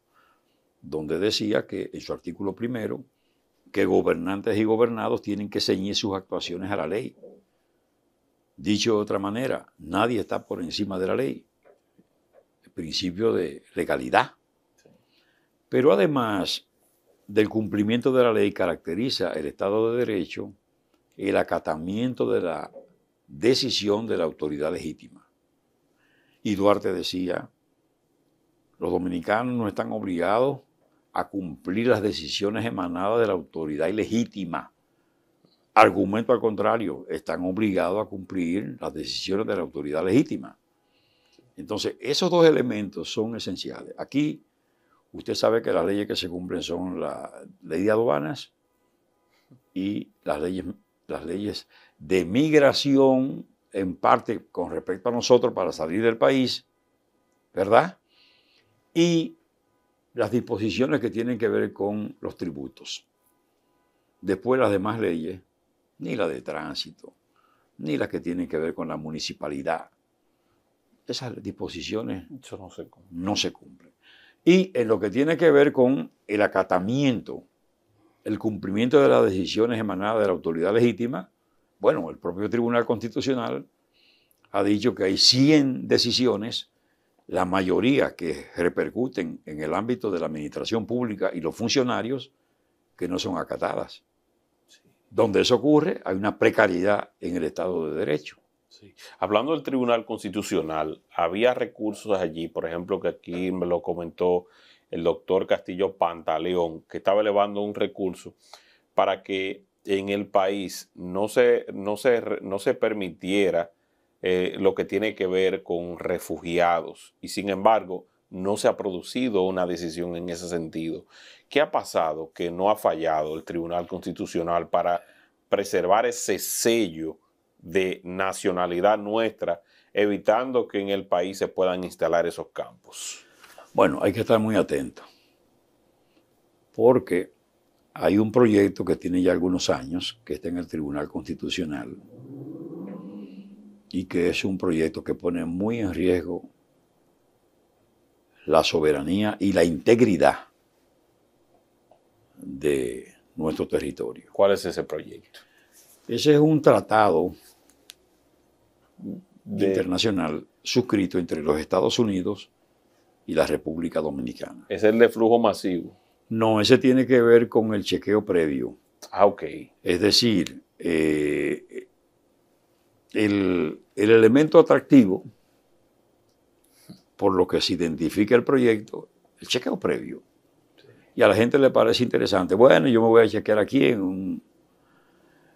donde decía que en su artículo primero, que gobernantes y gobernados tienen que ceñir sus actuaciones a la ley. Dicho de otra manera, nadie está por encima de la ley. El principio de legalidad. Pero además, del cumplimiento de la ley caracteriza el Estado de Derecho el acatamiento de la decisión de la autoridad legítima. Y Duarte decía, los dominicanos no están obligados a cumplir las decisiones emanadas de la autoridad ilegítima. Argumento al contrario, están obligados a cumplir las decisiones de la autoridad legítima. Entonces, esos dos elementos son esenciales. Aquí Usted sabe que las leyes que se cumplen son la ley de aduanas y las leyes, las leyes de migración, en parte con respecto a nosotros para salir del país, ¿verdad? Y las disposiciones que tienen que ver con los tributos. Después las demás leyes, ni la de tránsito, ni las que tienen que ver con la municipalidad. Esas disposiciones no se cumplen. Y en lo que tiene que ver con el acatamiento, el cumplimiento de las decisiones emanadas de la autoridad legítima, bueno, el propio Tribunal Constitucional ha dicho que hay 100 decisiones, la mayoría que repercuten en el ámbito de la administración pública y los funcionarios, que no son acatadas. Donde eso ocurre, hay una precariedad en el Estado de Derecho. Hablando del Tribunal Constitucional, había recursos allí, por ejemplo, que aquí me lo comentó el doctor Castillo Pantaleón, que estaba elevando un recurso para que en el país no se, no se, no se permitiera eh, lo que tiene que ver con refugiados. Y sin embargo, no se ha producido una decisión en ese sentido. ¿Qué ha pasado que no ha fallado el Tribunal Constitucional para preservar ese sello? de nacionalidad nuestra, evitando que en el país se puedan instalar esos campos? Bueno, hay que estar muy atento, porque hay un proyecto que tiene ya algunos años, que está en el Tribunal Constitucional, y que es un proyecto que pone muy en riesgo la soberanía y la integridad de nuestro territorio. ¿Cuál es ese proyecto? Ese es un tratado internacional suscrito entre los Estados Unidos y la República Dominicana. Es el de flujo masivo. No, ese tiene que ver con el chequeo previo. Ah, ok. Es decir, eh, el, elemento atractivo por lo que se identifica el proyecto, el chequeo previo. Y a la gente le parece interesante. Bueno, yo me voy a chequear aquí en un,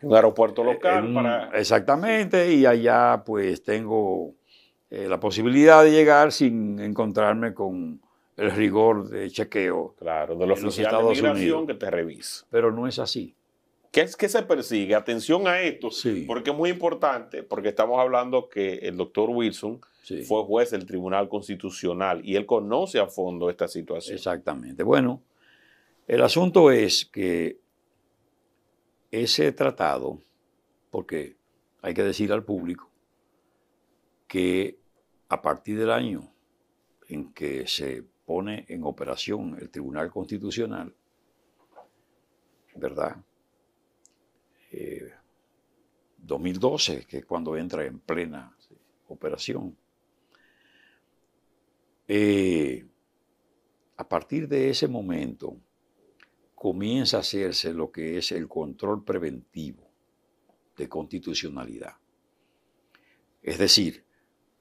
un aeropuerto eh, local. Exactamente, y allá pues tengo eh, la posibilidad de llegar sin encontrarme con el rigor de chequeo. Claro, de los Estados de que te revisa. Pero no es así. ¿Qué es que se persigue? Atención a esto, porque es muy importante, porque estamos hablando que el doctor Wilson fue juez del Tribunal Constitucional y él conoce a fondo esta situación. Exactamente. Bueno, el asunto es que ese tratado, porque hay que decir al público que a partir del año en que se pone en operación el Tribunal Constitucional, ¿verdad? 2012, eh, que es cuando entra en plena operación. Eh, a partir de ese momento, comienza a hacerse lo que es el control preventivo de constitucionalidad. Es decir,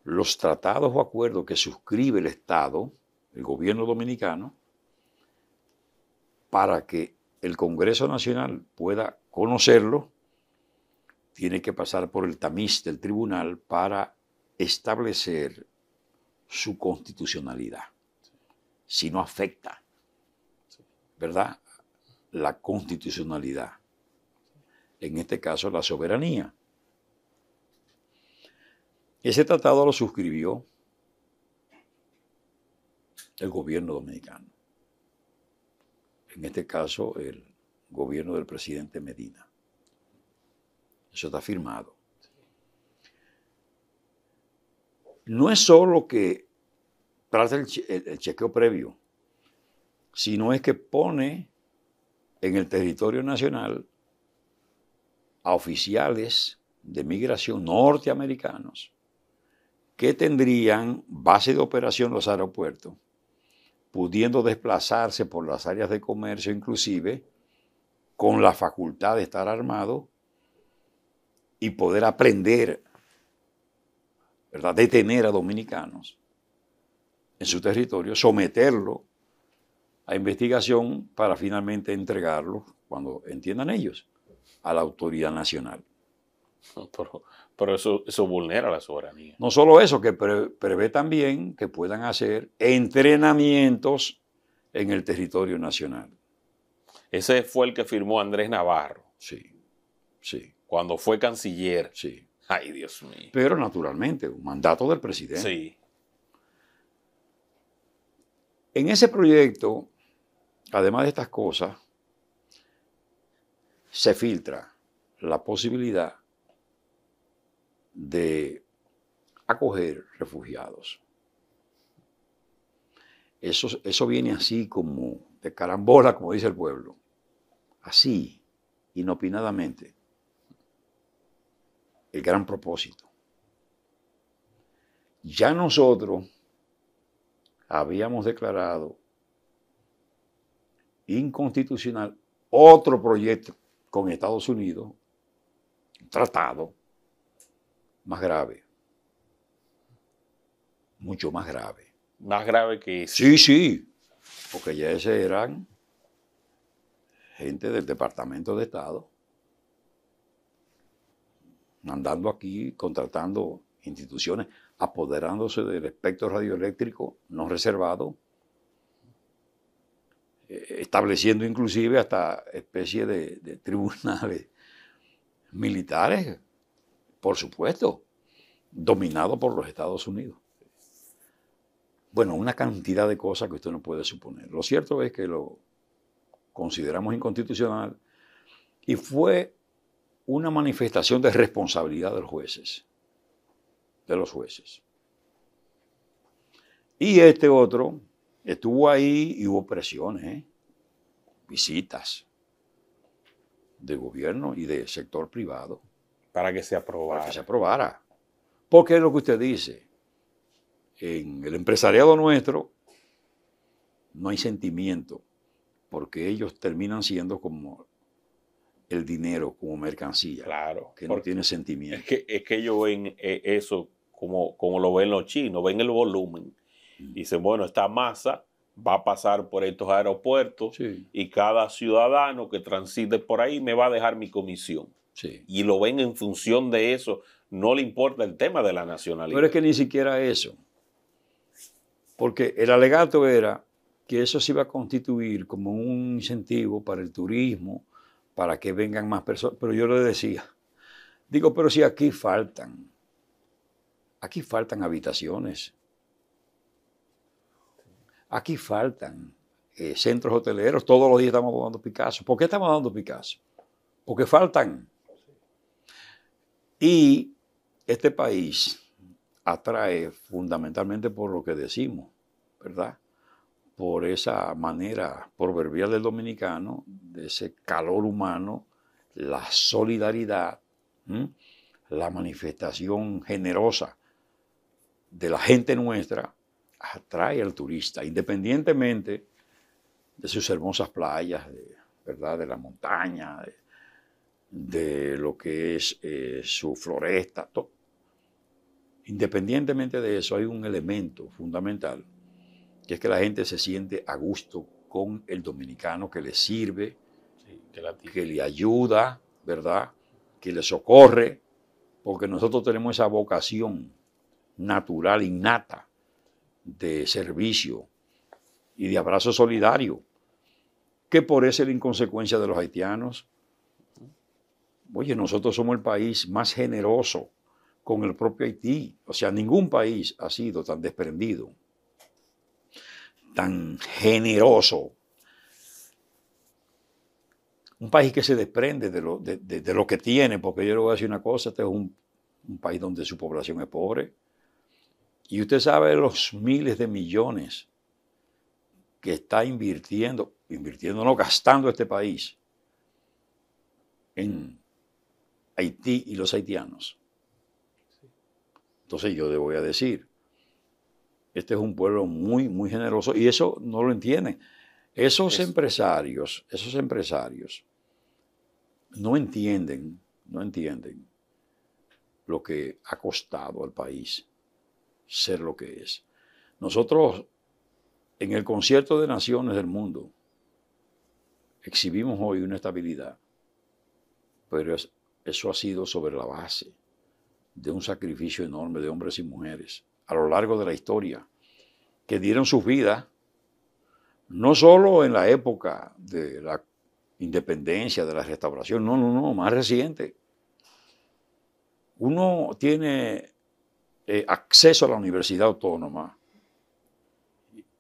los tratados o acuerdos que suscribe el Estado, el gobierno dominicano, para que el Congreso Nacional pueda conocerlo, tiene que pasar por el tamiz del tribunal para establecer su constitucionalidad. Si no afecta, ¿verdad? la constitucionalidad, en este caso la soberanía. Ese tratado lo suscribió el gobierno dominicano, en este caso el gobierno del presidente Medina. Eso está firmado. No es solo que trata el, chequeo previo, sino es que pone en el territorio nacional a oficiales de migración norteamericanos que tendrían base de operación los aeropuertos, pudiendo desplazarse por las áreas de comercio inclusive con la facultad de estar armado y poder aprender, ¿verdad? detener a dominicanos en su territorio, someterlo a investigación para finalmente entregarlos, cuando entiendan ellos, a la autoridad nacional. Pero, eso, eso, vulnera la soberanía. No solo eso, que prevé también que puedan hacer entrenamientos en el territorio nacional. Ese fue el que firmó Andrés Navarro. Sí, sí. Cuando fue canciller. Sí. Ay, Dios mío. Pero naturalmente, un mandato del presidente. Sí. En ese proyecto Además de estas cosas, se filtra la posibilidad de acoger refugiados. Eso, eso, viene así como de carambola, como dice el pueblo. Así, inopinadamente. El gran propósito. Ya nosotros habíamos declarado inconstitucional otro proyecto con Estados Unidos, tratado, más grave. Mucho más grave. Más grave que Sí, sí. Porque ya ese eran gente del Departamento de Estado andando aquí, contratando instituciones, apoderándose del espectro radioeléctrico no reservado eh, estableciendo inclusive hasta especie de, tribunales militares, por supuesto, dominado por los Estados Unidos. Bueno, una cantidad de cosas que usted no puede suponer. Lo cierto es que lo consideramos inconstitucional y fue una manifestación de responsabilidad de los jueces, de los jueces. Y este otro, Estuvo ahí y hubo presiones, ¿eh? visitas de gobierno y de sector privado. Para que se aprobara. Para que se aprobara. Porque es lo que usted dice. En el empresariado nuestro no hay sentimiento, porque ellos terminan siendo como el dinero, como mercancía. Claro. Que no tiene sentimiento. Es que, es que ellos ven eh, eso como, como lo ven los chinos, ven el volumen Dicen, bueno, esta masa va a pasar por estos aeropuertos y cada ciudadano que transite por ahí me va a dejar mi comisión. Y lo ven en función de eso. No le importa el tema de la nacionalidad. Pero es que ni siquiera eso. Porque el alegato era que eso se iba a constituir como un incentivo para el turismo, para que vengan más personas. Pero yo le decía, digo, pero si aquí faltan, aquí faltan habitaciones Aquí faltan eh, centros hoteleros, todos los días estamos dando Picasso. ¿Por qué estamos dando Picasso? Porque faltan. Y este país atrae fundamentalmente por lo que decimos, ¿verdad? Por esa manera proverbial del dominicano, de ese calor humano, la solidaridad, la manifestación generosa de la gente nuestra atrae al turista, independientemente de sus hermosas playas, de, ¿verdad? de la montaña, de, lo que es eh, su floresta. Todo. Independientemente de eso, hay un elemento fundamental, que es que la gente se siente a gusto con el dominicano que le sirve, que, le ayuda, ¿verdad? que le socorre, porque nosotros tenemos esa vocación natural, innata, de servicio y de abrazo solidario, que por eso la inconsecuencia de los haitianos. Oye, nosotros somos el país más generoso con el propio Haití. O sea, ningún país ha sido tan desprendido, tan generoso. Un país que se desprende de lo, que tiene, porque yo le voy a decir una cosa, este es un país donde su población es pobre, y usted sabe los miles de millones que está invirtiendo, invirtiendo, no gastando este país en Haití y los haitianos. Entonces yo le voy a decir, este es un pueblo muy, muy generoso y eso no lo entienden. Esos empresarios, esos empresarios no entienden, no entienden lo que ha costado al país ser lo que es. Nosotros, en el concierto de naciones del mundo, exhibimos hoy una estabilidad, pero eso ha sido sobre la base de un sacrificio enorme de hombres y mujeres a lo largo de la historia, que dieron sus vidas, no solo en la época de la independencia, de la restauración, no, no, no, más reciente. Uno tiene eh, acceso a la Universidad Autónoma,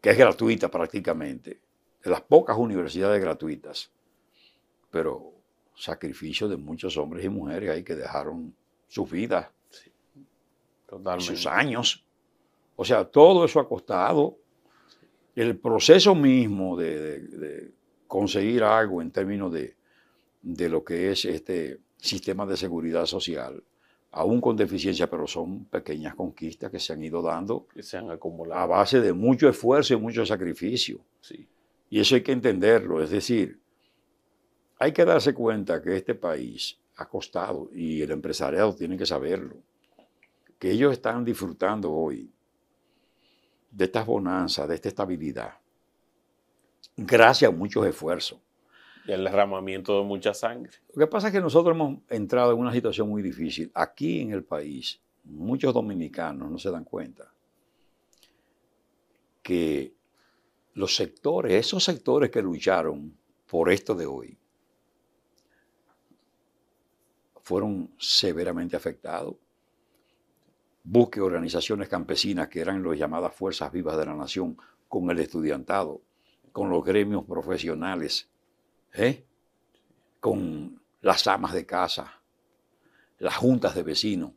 que es gratuita prácticamente, de las pocas universidades gratuitas, pero sacrificio de muchos hombres y mujeres ahí que dejaron sus vidas, sus años. O sea, todo eso ha costado. El proceso mismo de, conseguir algo en términos de, de lo que es este sistema de seguridad social aún con deficiencia, pero son pequeñas conquistas que se han ido dando que se han acumulado. a base de mucho esfuerzo y mucho sacrificio. Sí. Y eso hay que entenderlo, es decir, hay que darse cuenta que este país ha costado, y el empresariado tiene que saberlo, que ellos están disfrutando hoy de estas bonanzas, de esta estabilidad, gracias a muchos esfuerzos. Y el derramamiento de mucha sangre. Lo que pasa es que nosotros hemos entrado en una situación muy difícil. Aquí en el país, muchos dominicanos no se dan cuenta que los sectores, esos sectores que lucharon por esto de hoy, fueron severamente afectados. Busque organizaciones campesinas que eran las llamadas fuerzas vivas de la nación con el estudiantado, con los gremios profesionales ¿Eh? con las amas de casa, las juntas de vecinos.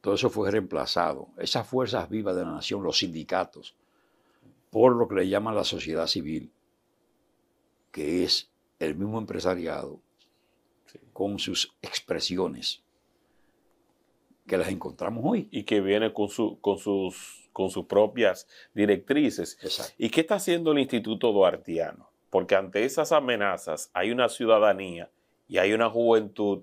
Todo eso fue reemplazado. Esas fuerzas vivas de la nación, los sindicatos, por lo que le llaman la sociedad civil, que es el mismo empresariado con sus expresiones que las encontramos hoy. Y que viene con, sus, con sus propias directrices. ¿Y qué está haciendo el Instituto Duartiano? porque ante esas amenazas hay una ciudadanía y hay una juventud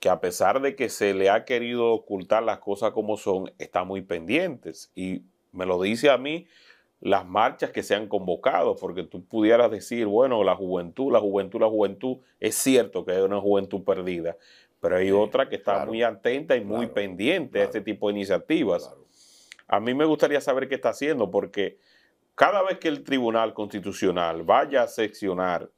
que a pesar de que se le ha querido ocultar las cosas como son, está muy pendientes. Y me lo dice a mí las marchas que se han convocado, porque tú pudieras decir, bueno, la juventud, la juventud, la juventud, es cierto que hay una juventud perdida, pero hay otra que está muy atenta y muy pendiente a este tipo de iniciativas. A mí me gustaría saber qué está haciendo, porque cada vez que el Tribunal Constitucional vaya a seccionar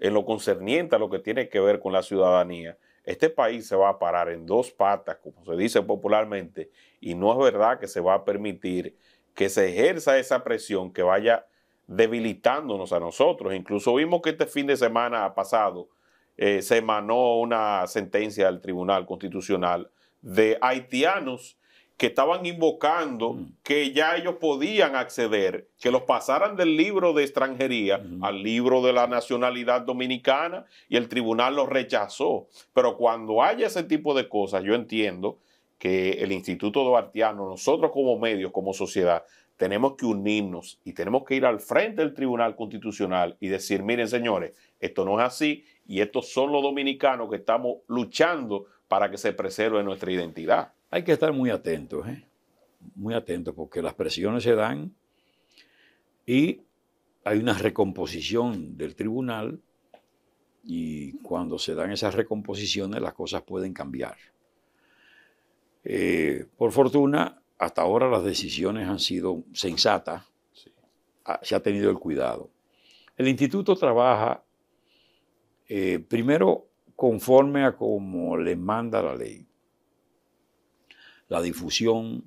en lo concerniente a lo que tiene que ver con la ciudadanía, este país se va a parar en dos patas, como se dice popularmente, y no es verdad que se va a permitir que se ejerza esa presión que vaya debilitándonos a nosotros. Incluso vimos que este fin de semana pasado eh, se emanó una sentencia del Tribunal Constitucional de haitianos que estaban invocando mm. que ya ellos podían acceder, que los pasaran del libro de extranjería mm. al libro de la nacionalidad dominicana y el tribunal los rechazó. Pero cuando haya ese tipo de cosas, yo entiendo que el Instituto Duartiano, nosotros como medios, como sociedad, tenemos que unirnos y tenemos que ir al frente del Tribunal Constitucional y decir, miren señores, esto no es así y estos son los dominicanos que estamos luchando para que se preserve nuestra identidad. Hay que estar muy atentos, ¿eh? muy atentos, porque las presiones se dan y hay una recomposición del tribunal y cuando se dan esas recomposiciones las cosas pueden cambiar. Eh, por fortuna, hasta ahora las decisiones han sido sensatas, ah, se ha tenido el cuidado. El instituto trabaja eh, primero conforme a como le manda la ley la difusión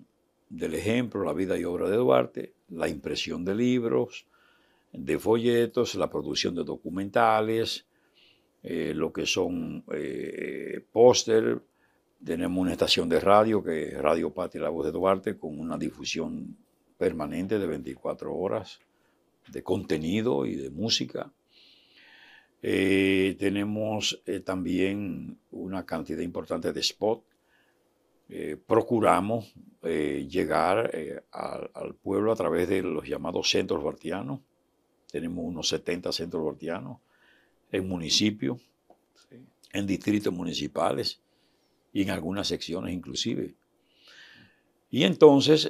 del ejemplo, la vida y obra de Duarte, la impresión de libros, de folletos, la producción de documentales, eh, lo que son eh, póster. Tenemos una estación de radio que es Radio Patria La Voz de Duarte con una difusión permanente de 24 horas de contenido y de música. Eh, tenemos eh, también una cantidad importante de spots eh, procuramos eh, llegar eh, al, pueblo a través de los llamados centros bartianos. Tenemos unos 70 centros bartianos en municipios, en distritos municipales y en algunas secciones inclusive. Y entonces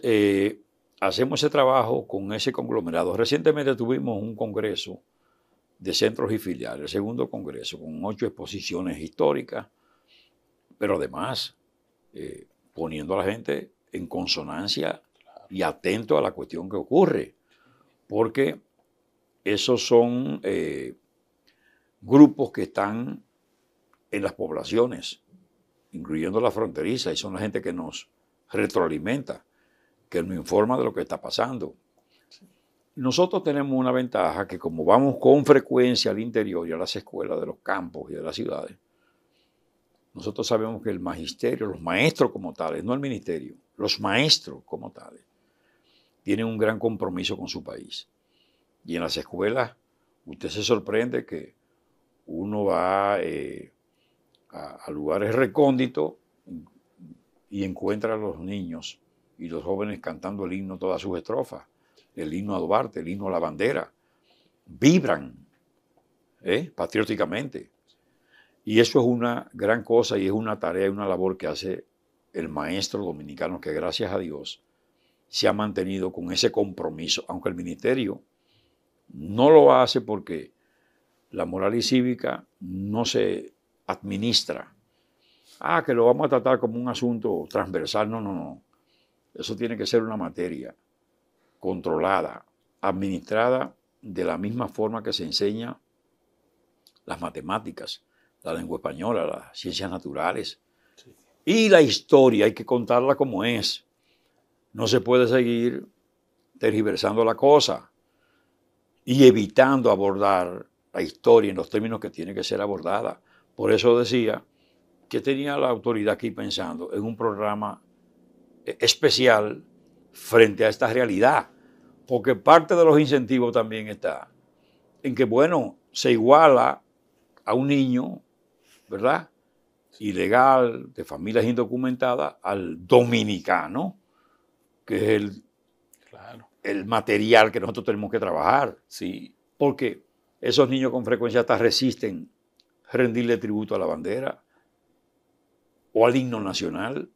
hacemos ese trabajo con ese conglomerado. Recientemente tuvimos un congreso de centros y filiales, el segundo congreso, con ocho exposiciones históricas, pero además eh, poniendo a la gente en consonancia y atento a la cuestión que ocurre, porque esos son eh, grupos que están en las poblaciones, incluyendo la fronteriza, y son la gente que nos retroalimenta, que nos informa de lo que está pasando. Nosotros tenemos una ventaja que como vamos con frecuencia al interior y a las escuelas de los campos y de las ciudades, nosotros sabemos que el magisterio, los maestros como tales, no el ministerio, los maestros como tales, tienen un gran compromiso con su país. Y en las escuelas, usted se sorprende que uno va eh, a, lugares recónditos y encuentra a los niños y los jóvenes cantando el himno todas sus estrofas, el himno a Duarte, el himno a la bandera. Vibran ¿eh? patrióticamente. Y eso es una gran cosa y es una tarea y una labor que hace el maestro dominicano que gracias a Dios se ha mantenido con ese compromiso, aunque el ministerio no lo hace porque la moral y cívica no se administra. Ah, que lo vamos a tratar como un asunto transversal. No, no, no. Eso tiene que ser una materia controlada, administrada de la misma forma que se enseña las matemáticas, la lengua española, las ciencias naturales. Y la historia hay que contarla como es. No se puede seguir tergiversando la cosa y evitando abordar la historia en los términos que tiene que ser abordada. Por eso decía que tenía la autoridad aquí pensando en un programa eh, especial frente a esta realidad, porque parte de los incentivos también está en que, bueno, se iguala a un niño ¿verdad? Ilegal, de familias indocumentadas, al dominicano, que es el, material que nosotros tenemos que trabajar, ¿sí? Porque esos niños con frecuencia hasta resisten rendirle tributo a la bandera o al himno nacional.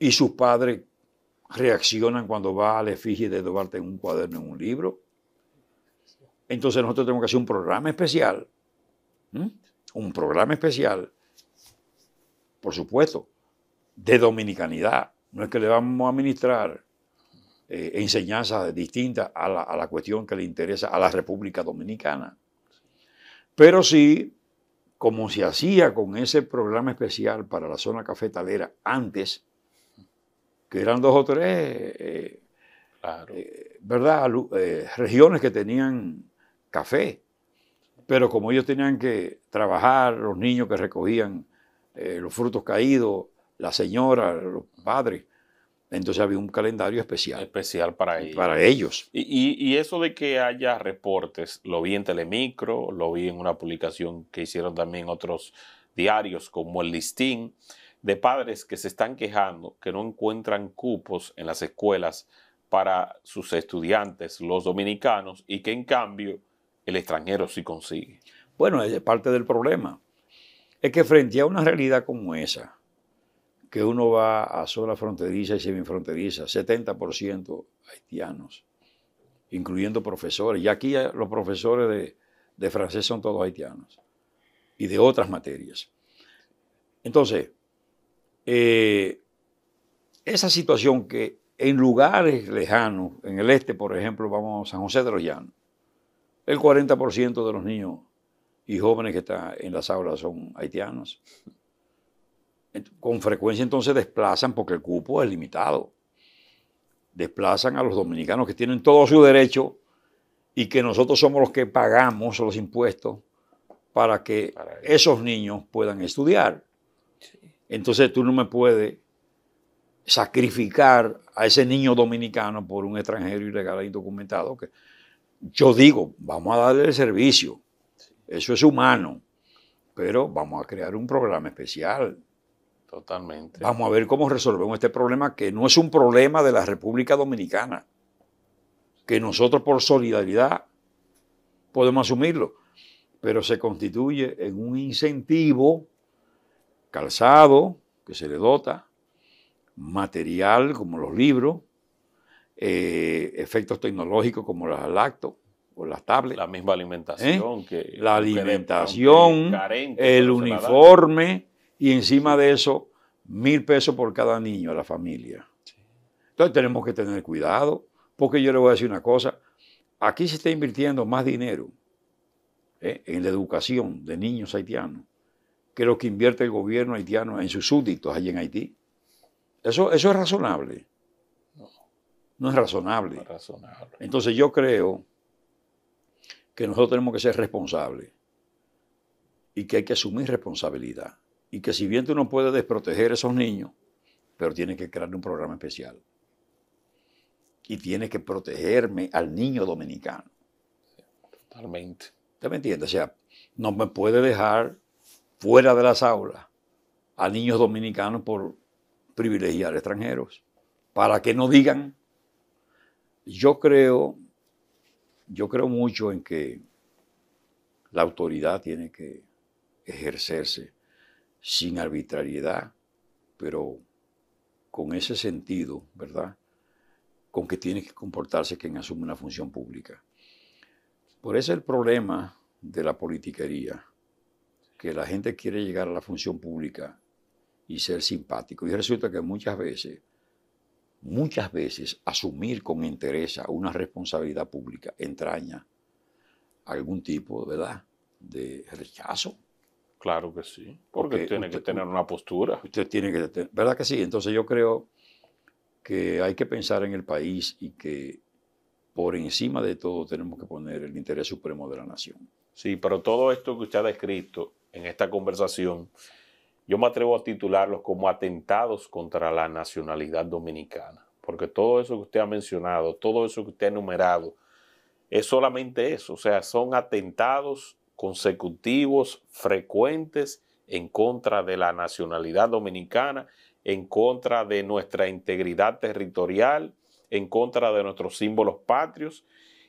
Y sus padres reaccionan cuando va a la efigie de Duarte en un cuaderno, en un libro. Entonces nosotros tenemos que hacer un programa especial ¿Mm? Un programa especial, por supuesto, de dominicanidad. No es que le vamos a ministrar eh, enseñanzas distintas a la, cuestión que le interesa a la República Dominicana. Pero sí, como se hacía con ese programa especial para la zona cafetalera antes, que eran dos o tres, eh, eh, ¿verdad? regiones que tenían café. Pero como ellos tenían que trabajar, los niños que recogían eh, los frutos caídos, la señora, los padres, entonces había un calendario especial. Especial para ellos. Para ellos. Y, y, eso de que haya reportes, lo vi en Telemicro, lo vi en una publicación que hicieron también otros diarios como El Listín, de padres que se están quejando que no encuentran cupos en las escuelas para sus estudiantes, los dominicanos, y que en cambio el extranjero sí consigue. Bueno, es parte del problema. Es que frente a una realidad como esa, que uno va a sola fronteriza y fronteriza, 70% haitianos, incluyendo profesores, y aquí los profesores de, francés son todos haitianos, y de otras materias. Entonces, eh, esa situación que en lugares lejanos, en el este, por ejemplo, vamos a San José de los Llanos, el 40% de los niños y jóvenes que están en las aulas son haitianos. Con frecuencia entonces desplazan, porque el cupo es limitado, desplazan a los dominicanos que tienen todo su derecho y que nosotros somos los que pagamos los impuestos para que esos niños puedan estudiar. Entonces tú no me puedes sacrificar a ese niño dominicano por un extranjero ilegal e indocumentado que yo digo, vamos a darle el servicio, eso es humano, pero vamos a crear un programa especial. Totalmente. Vamos a ver cómo resolvemos este problema, que no es un problema de la República Dominicana, que nosotros por solidaridad podemos asumirlo, pero se constituye en un incentivo calzado que se le dota, material como los libros, eh, efectos tecnológicos como las lacto o las tablets. La misma alimentación. ¿eh? Que, la alimentación, el uniforme y encima de eso mil pesos por cada niño a la familia. Entonces tenemos que tener cuidado porque yo le voy a decir una cosa, aquí se está invirtiendo más dinero ¿eh? en la educación de niños haitianos que lo que invierte el gobierno haitiano en sus súbditos allí en Haití. Eso, eso es razonable no es razonable. Entonces yo creo que nosotros tenemos que ser responsables y que hay que asumir responsabilidad. Y que si bien tú no puedes desproteger a esos niños, pero tiene que crear un programa especial. Y tiene que protegerme al niño dominicano. Totalmente. ¿Usted me entiende? O sea, no me puede dejar fuera de las aulas a niños dominicanos por privilegiar extranjeros. Para que no digan yo creo, yo creo mucho en que la autoridad tiene que ejercerse sin arbitrariedad, pero con ese sentido, ¿verdad? Con que tiene que comportarse quien asume una función pública. Por eso el problema de la politiquería, que la gente quiere llegar a la función pública y ser simpático. Y resulta que muchas veces Muchas veces asumir con interés una responsabilidad pública entraña algún tipo ¿verdad? de rechazo. Claro que sí, porque, tiene que tener una postura. Usted tiene que tener, ¿verdad que sí? Entonces yo creo que hay que pensar en el país y que por encima de todo tenemos que poner el interés supremo de la nación. Sí, pero todo esto que usted ha descrito en esta conversación yo me atrevo a titularlos como atentados contra la nacionalidad dominicana, porque todo eso que usted ha mencionado, todo eso que usted ha enumerado, es solamente eso, o sea, son atentados consecutivos, frecuentes, en contra de la nacionalidad dominicana, en contra de nuestra integridad territorial, en contra de nuestros símbolos patrios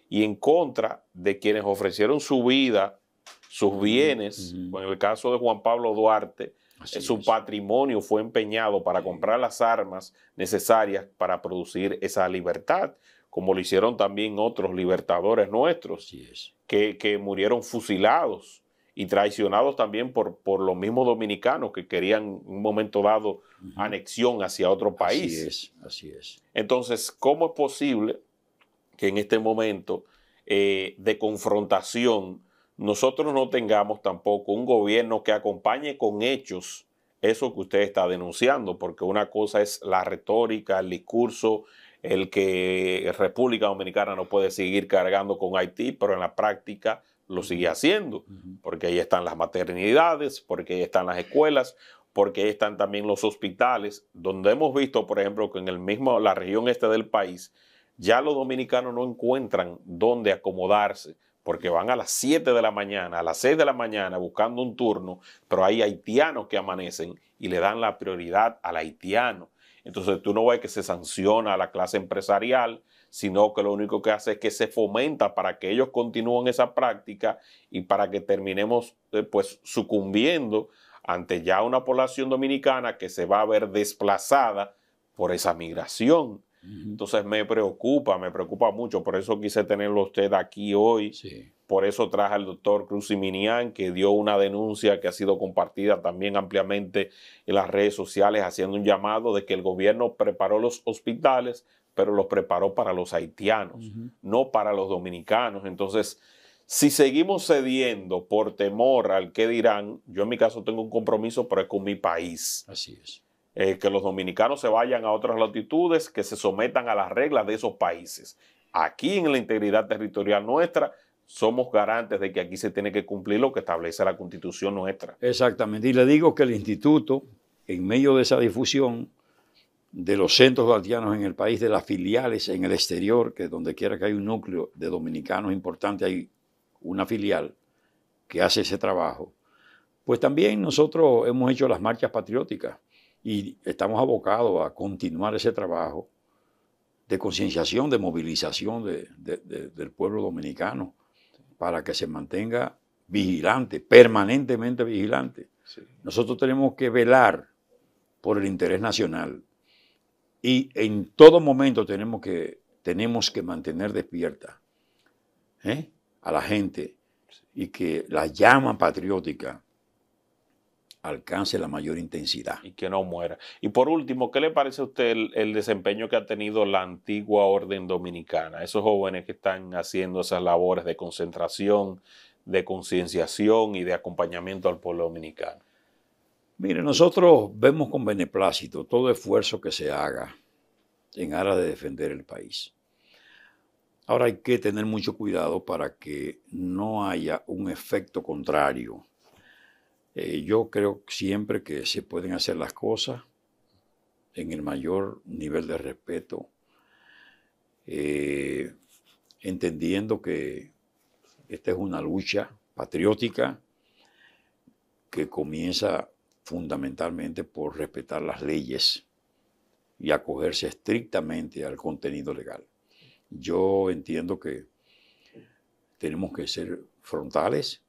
y en contra de quienes ofrecieron su vida, sus bienes, en el caso de Juan Pablo Duarte, su patrimonio fue empeñado para comprar las armas necesarias para producir esa libertad, como lo hicieron también otros libertadores nuestros, es. que, murieron fusilados y traicionados también por, los mismos dominicanos que querían en un momento dado anexión hacia otro país. Así es, Entonces, ¿cómo es posible que en este momento eh, de confrontación nosotros no tengamos tampoco un gobierno que acompañe con hechos eso que usted está denunciando, porque una cosa es la retórica, el discurso, el que República Dominicana no puede seguir cargando con Haití, pero en la práctica lo sigue haciendo, porque ahí están las maternidades, porque ahí están las escuelas, porque ahí están también los hospitales, donde hemos visto, por ejemplo, que en el mismo, la región este del país, ya los dominicanos no encuentran dónde acomodarse porque van a las 7 de la mañana, a las 6 de la mañana buscando un turno, pero hay haitianos que amanecen y le dan la prioridad al haitiano. Entonces tú no ves que se sanciona a la clase empresarial, sino que lo único que hace es que se fomenta para que ellos continúen esa práctica y para que terminemos eh, pues sucumbiendo ante ya una población dominicana que se va a ver desplazada por esa migración. Entonces me preocupa, me preocupa mucho. Por eso quise tenerlo usted aquí hoy. Por eso traje al doctor Cruz Minian, que dio una denuncia que ha sido compartida también ampliamente en las redes sociales, haciendo un llamado de que el gobierno preparó los hospitales, pero los preparó para los haitianos, no para los dominicanos. Entonces, si seguimos cediendo por temor al que dirán, yo en mi caso tengo un compromiso, pero es con mi país. Así es. Eh, que los dominicanos se vayan a otras latitudes, que se sometan a las reglas de esos países. Aquí en la integridad territorial nuestra somos garantes de que aquí se tiene que cumplir lo que establece la constitución nuestra. Exactamente. Y le digo que el instituto, en medio de esa difusión de los centros haitianos en el país, de las filiales en el exterior, que donde quiera que hay un núcleo de dominicanos importante hay una filial que hace ese trabajo, pues también nosotros hemos hecho las marchas patrióticas y estamos abocados a continuar ese trabajo de concienciación, de movilización del pueblo dominicano para que se mantenga vigilante, permanentemente vigilante. Nosotros tenemos que velar por el interés nacional y en todo momento tenemos que, tenemos que mantener despierta ¿eh? a la gente y que la llama patriótica alcance la mayor intensidad. Y que no muera. Y por último, ¿qué le parece a usted el, desempeño que ha tenido la antigua orden dominicana? Esos jóvenes que están haciendo esas labores de concentración, de concienciación y de acompañamiento al pueblo dominicano. Mire, nosotros vemos con beneplácito todo esfuerzo que se haga en aras de defender el país. Ahora hay que tener mucho cuidado para que no haya un efecto contrario eh, yo creo siempre que se pueden hacer las cosas en el mayor nivel de respeto, eh, entendiendo que esta es una lucha patriótica que comienza fundamentalmente por respetar las leyes y acogerse estrictamente al contenido legal. Yo entiendo que tenemos que ser frontales,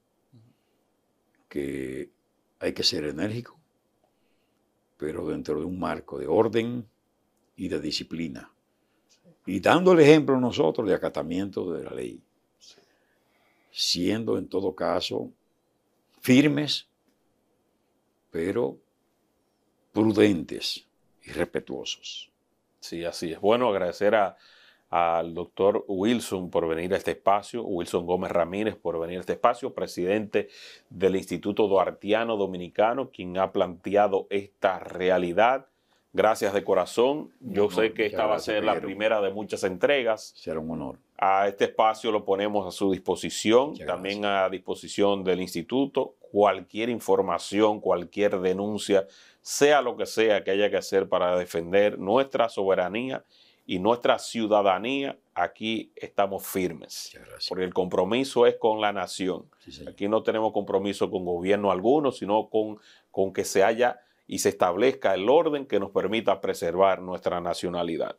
que hay que ser enérgico, pero dentro de un marco de orden y de disciplina. Y dando el ejemplo nosotros de acatamiento de la ley, siendo en todo caso firmes, pero prudentes y respetuosos. Sí, así es. Bueno, agradecer a al doctor Wilson por venir a este espacio, Wilson Gómez Ramírez por venir a este espacio, presidente del Instituto Duartiano Dominicano, quien ha planteado esta realidad. Gracias de corazón. Yo sé que esta va a ser la primera de muchas entregas. Será un honor. A este espacio lo ponemos a su disposición, también a disposición del instituto. Cualquier información, cualquier denuncia, sea lo que sea que haya que hacer para defender nuestra soberanía y nuestra ciudadanía, aquí estamos firmes. Porque el compromiso es con la nación. aquí no tenemos compromiso con gobierno alguno, sino con, con que se haya y se establezca el orden que nos permita preservar nuestra nacionalidad.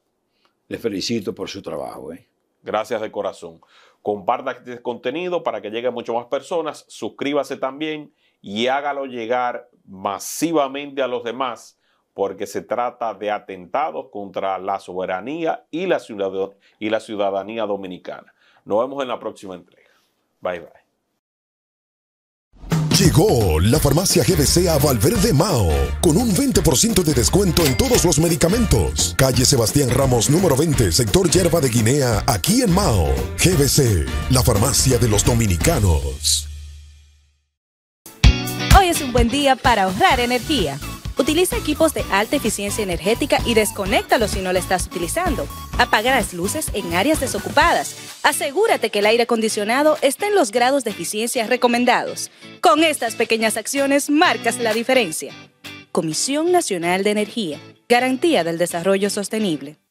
Les felicito por su trabajo. ¿eh? Gracias de corazón. Comparta este contenido para que llegue a muchas más personas. Suscríbase también y hágalo llegar masivamente a los demás porque se trata de atentados contra la soberanía y la, y la ciudadanía dominicana. Nos vemos en la próxima entrega. Bye bye. Llegó la farmacia GBC a Valverde Mao con un 20% de descuento en todos los medicamentos. Calle Sebastián Ramos número 20, sector Hierba de Guinea, aquí en Mao. GBC, la farmacia de los dominicanos. Hoy es un buen día para ahorrar energía. Utiliza equipos de alta eficiencia energética y desconéctalos si no lo estás utilizando. Apaga las luces en áreas desocupadas. Asegúrate que el aire acondicionado esté en los grados de eficiencia recomendados. Con estas pequeñas acciones marcas la diferencia. Comisión Nacional de Energía. Garantía del Desarrollo Sostenible.